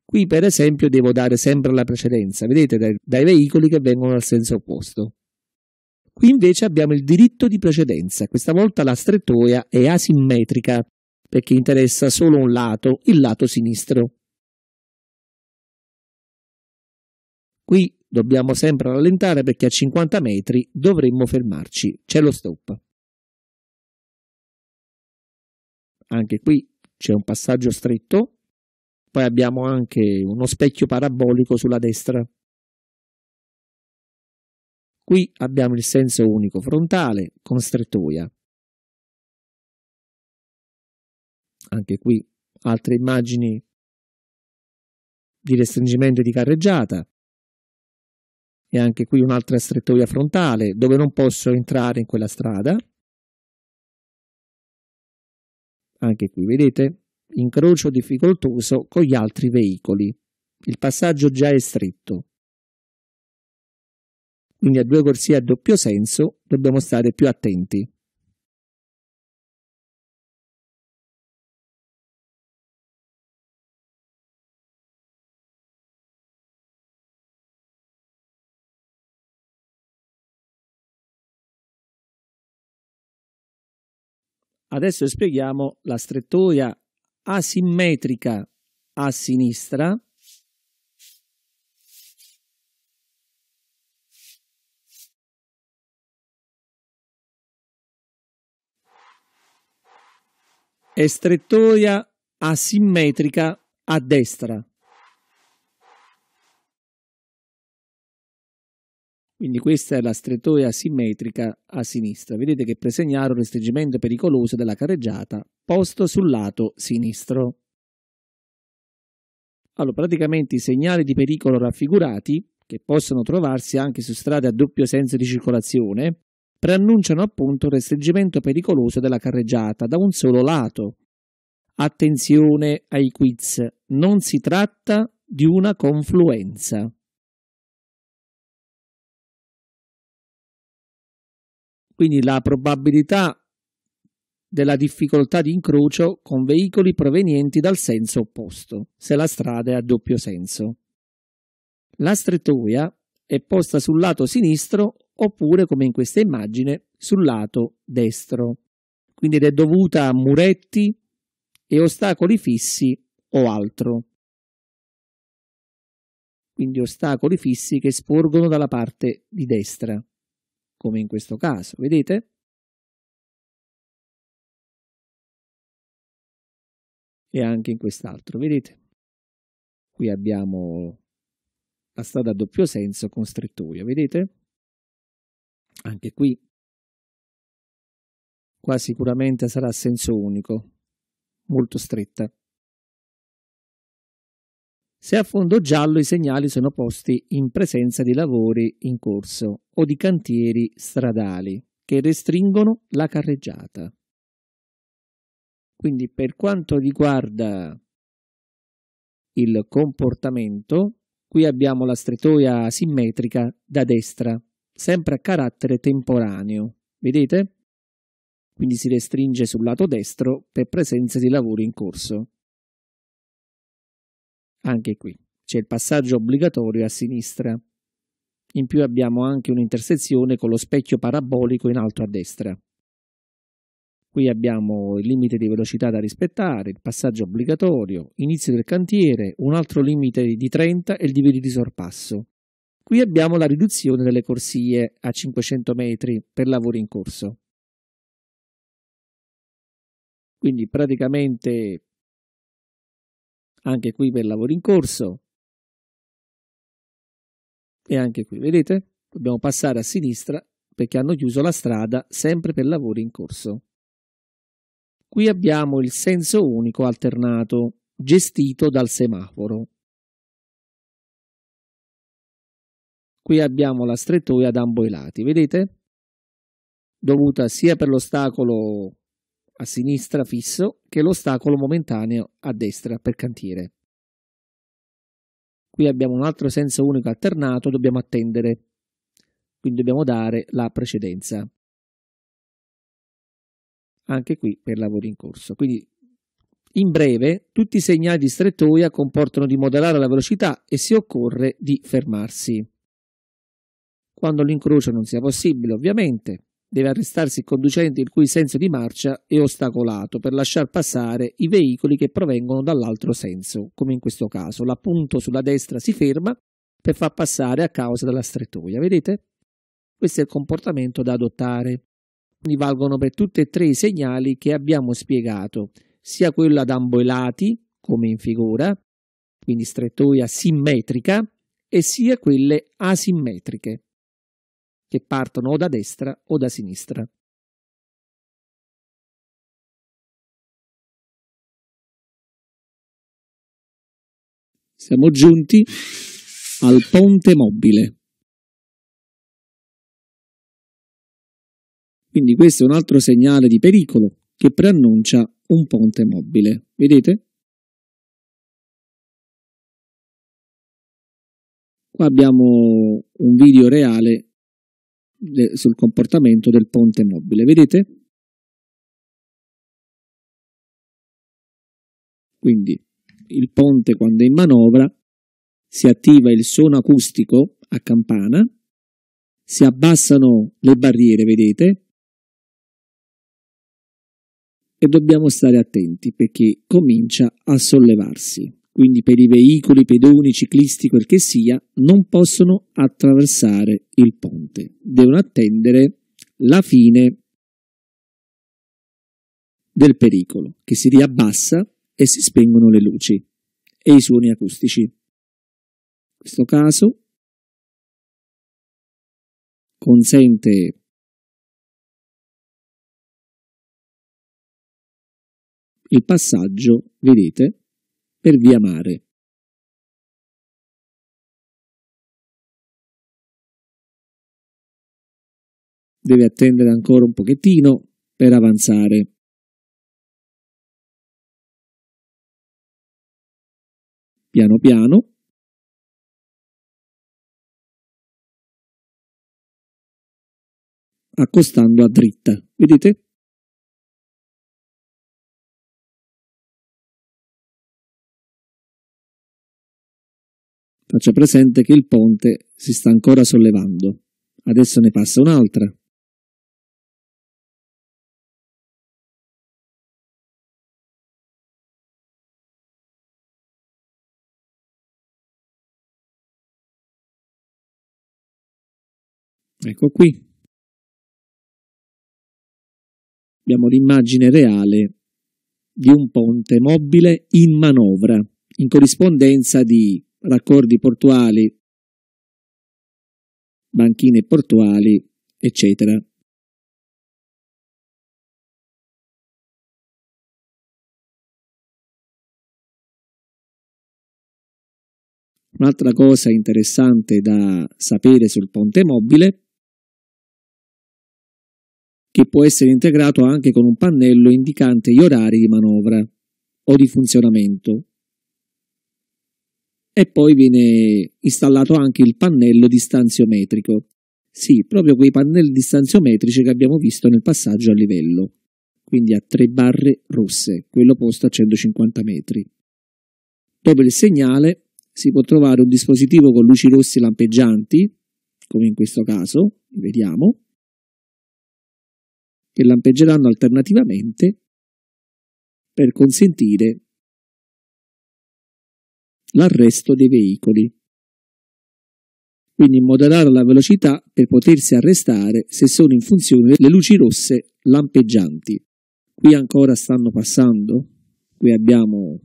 Qui per esempio devo dare sempre la precedenza, vedete, dai, dai veicoli che vengono dal senso opposto. Qui invece abbiamo il diritto di precedenza, questa volta la strettoia è asimmetrica perché interessa solo un lato, il lato sinistro. Qui Dobbiamo sempre rallentare perché a 50 metri dovremmo fermarci. C'è lo stop. Anche qui c'è un passaggio stretto. Poi abbiamo anche uno specchio parabolico sulla destra. Qui abbiamo il senso unico frontale con strettoia. Anche qui altre immagini di restringimento di carreggiata e anche qui un'altra strettoia frontale dove non posso entrare in quella strada. Anche qui vedete incrocio difficoltoso con gli altri veicoli. Il passaggio già è stretto. Quindi a due corsie a doppio senso dobbiamo stare più attenti. Adesso spieghiamo la strettoia asimmetrica a sinistra e strettoia asimmetrica a destra. Quindi questa è la strettoia simmetrica a sinistra. Vedete che presegnalo il restringimento pericoloso della carreggiata posto sul lato sinistro. Allora, praticamente i segnali di pericolo raffigurati, che possono trovarsi anche su strade a doppio senso di circolazione, preannunciano appunto il restringimento pericoloso della carreggiata da un solo lato. Attenzione ai quiz, non si tratta di una confluenza. quindi la probabilità della difficoltà di incrocio con veicoli provenienti dal senso opposto, se la strada è a doppio senso. La strettoia è posta sul lato sinistro oppure, come in questa immagine, sul lato destro, quindi ed è dovuta a muretti e ostacoli fissi o altro. Quindi ostacoli fissi che sporgono dalla parte di destra come in questo caso, vedete? E anche in quest'altro, vedete? Qui abbiamo la strada a doppio senso con strettoio, vedete? Anche qui. Qua sicuramente sarà a senso unico, molto stretta. Se a fondo giallo i segnali sono posti in presenza di lavori in corso o di cantieri stradali che restringono la carreggiata. Quindi per quanto riguarda il comportamento, qui abbiamo la strettoia asimmetrica da destra, sempre a carattere temporaneo. Vedete? Quindi si restringe sul lato destro per presenza di lavori in corso. Anche qui c'è il passaggio obbligatorio a sinistra. In più abbiamo anche un'intersezione con lo specchio parabolico in alto a destra. Qui abbiamo il limite di velocità da rispettare, il passaggio obbligatorio, inizio del cantiere, un altro limite di 30 e il divieto di sorpasso. Qui abbiamo la riduzione delle corsie a 500 metri per lavori in corso. Quindi praticamente anche qui per lavori in corso e anche qui vedete dobbiamo passare a sinistra perché hanno chiuso la strada sempre per lavori in corso qui abbiamo il senso unico alternato gestito dal semaforo qui abbiamo la strettoia ad ambo i lati vedete dovuta sia per l'ostacolo a sinistra fisso che l'ostacolo momentaneo a destra per cantiere. Qui abbiamo un altro senso unico alternato, dobbiamo attendere, quindi dobbiamo dare la precedenza. Anche qui per lavori in corso. Quindi in breve, tutti i segnali di strettoia comportano di modellare la velocità e si occorre di fermarsi. Quando l'incrocio non sia possibile, ovviamente, deve arrestarsi il conducente il cui senso di marcia è ostacolato per lasciar passare i veicoli che provengono dall'altro senso, come in questo caso. L'appunto sulla destra si ferma per far passare a causa della strettoia. Vedete? Questo è il comportamento da adottare. Quindi valgono per tutti e tre i segnali che abbiamo spiegato, sia quello ad ambo i lati, come in figura, quindi strettoia simmetrica, e sia quelle asimmetriche che partono o da destra o da sinistra. Siamo giunti al ponte mobile. Quindi questo è un altro segnale di pericolo che preannuncia un ponte mobile. Vedete? Qua abbiamo un video reale sul comportamento del ponte mobile. Vedete? Quindi il ponte quando è in manovra si attiva il suono acustico a campana, si abbassano le barriere, vedete? E dobbiamo stare attenti perché comincia a sollevarsi quindi per i veicoli, pedoni, ciclisti, quel che sia, non possono attraversare il ponte. Devono attendere la fine del pericolo, che si riabbassa e si spengono le luci e i suoni acustici. In questo caso consente il passaggio, vedete, per via mare. Deve attendere ancora un pochettino per avanzare. Piano piano accostando a dritta. Vedete? Faccio presente che il ponte si sta ancora sollevando. Adesso ne passa un'altra. Ecco qui. Abbiamo l'immagine reale di un ponte mobile in manovra, in corrispondenza di raccordi portuali, banchine portuali, eccetera. Un'altra cosa interessante da sapere sul ponte mobile che può essere integrato anche con un pannello indicante gli orari di manovra o di funzionamento e poi viene installato anche il pannello distanziometrico. Sì, proprio quei pannelli distanziometrici che abbiamo visto nel passaggio a livello, quindi a tre barre rosse, quello posto a 150 metri. Dopo il segnale si può trovare un dispositivo con luci rosse lampeggianti, come in questo caso, vediamo, che lampeggeranno alternativamente per consentire l'arresto dei veicoli. Quindi moderare la velocità per potersi arrestare se sono in funzione le luci rosse lampeggianti. Qui ancora stanno passando, qui abbiamo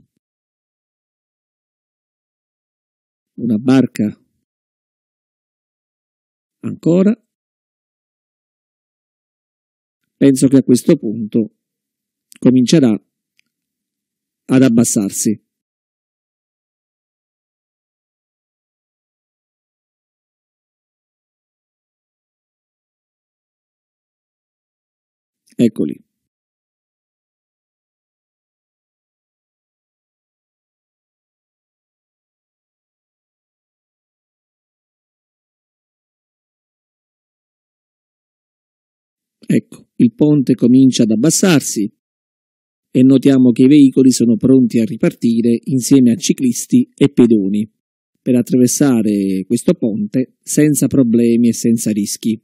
una barca ancora. Penso che a questo punto comincerà ad abbassarsi. Eccoli. Ecco, il ponte comincia ad abbassarsi e notiamo che i veicoli sono pronti a ripartire insieme a ciclisti e pedoni per attraversare questo ponte senza problemi e senza rischi.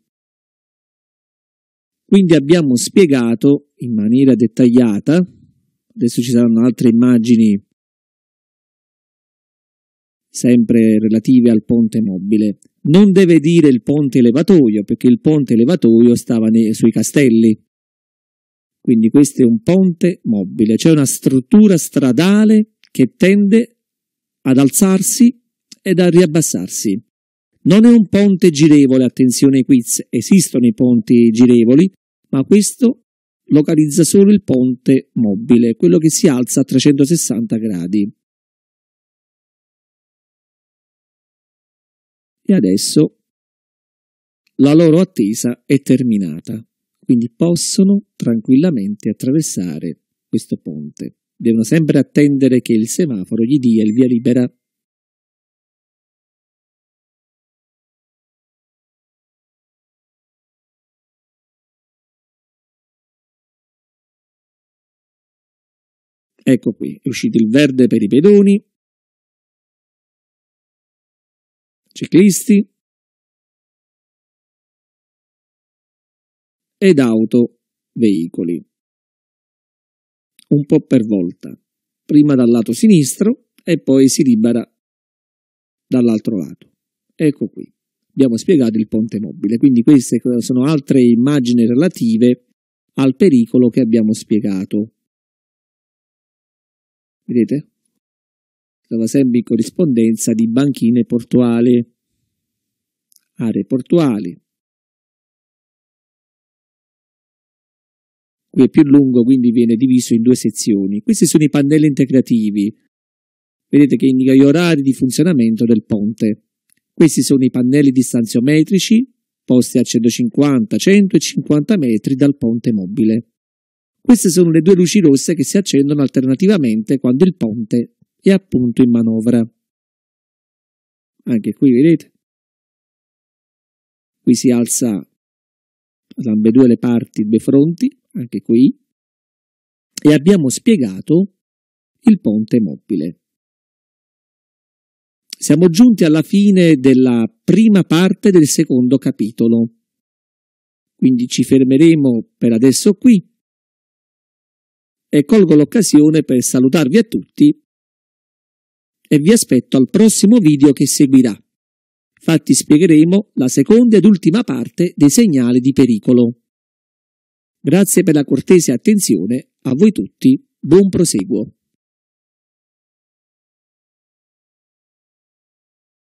Quindi abbiamo spiegato in maniera dettagliata, adesso ci saranno altre immagini sempre relative al ponte mobile. Non deve dire il ponte elevatoio, perché il ponte elevatoio stava nei, sui castelli. Quindi questo è un ponte mobile, cioè una struttura stradale che tende ad alzarsi ed a riabbassarsi. Non è un ponte girevole, attenzione quiz, esistono i ponti girevoli, ma questo localizza solo il ponte mobile, quello che si alza a 360 gradi. E adesso la loro attesa è terminata, quindi possono tranquillamente attraversare questo ponte. Devono sempre attendere che il semaforo gli dia il via libera Ecco qui, è uscito il verde per i pedoni, ciclisti ed autoveicoli. Un po' per volta, prima dal lato sinistro e poi si libera dall'altro lato. Ecco qui, abbiamo spiegato il ponte mobile, quindi queste sono altre immagini relative al pericolo che abbiamo spiegato. Vedete? Stava sempre in corrispondenza di banchine portuali, aree portuali. Qui è più lungo, quindi viene diviso in due sezioni. Questi sono i pannelli integrativi. Vedete che indica gli orari di funzionamento del ponte. Questi sono i pannelli distanziometrici posti a 150, 150 metri dal ponte mobile. Queste sono le due luci rosse che si accendono alternativamente quando il ponte è appunto in manovra. Anche qui vedete? Qui si alza ad ambedue le parti, due fronti, anche qui, e abbiamo spiegato il ponte mobile. Siamo giunti alla fine della prima parte del secondo capitolo, quindi ci fermeremo per adesso qui e colgo l'occasione per salutarvi a tutti e vi aspetto al prossimo video che seguirà. Infatti spiegheremo la seconda ed ultima parte dei segnali di pericolo. Grazie per la cortese attenzione, a voi tutti buon proseguo.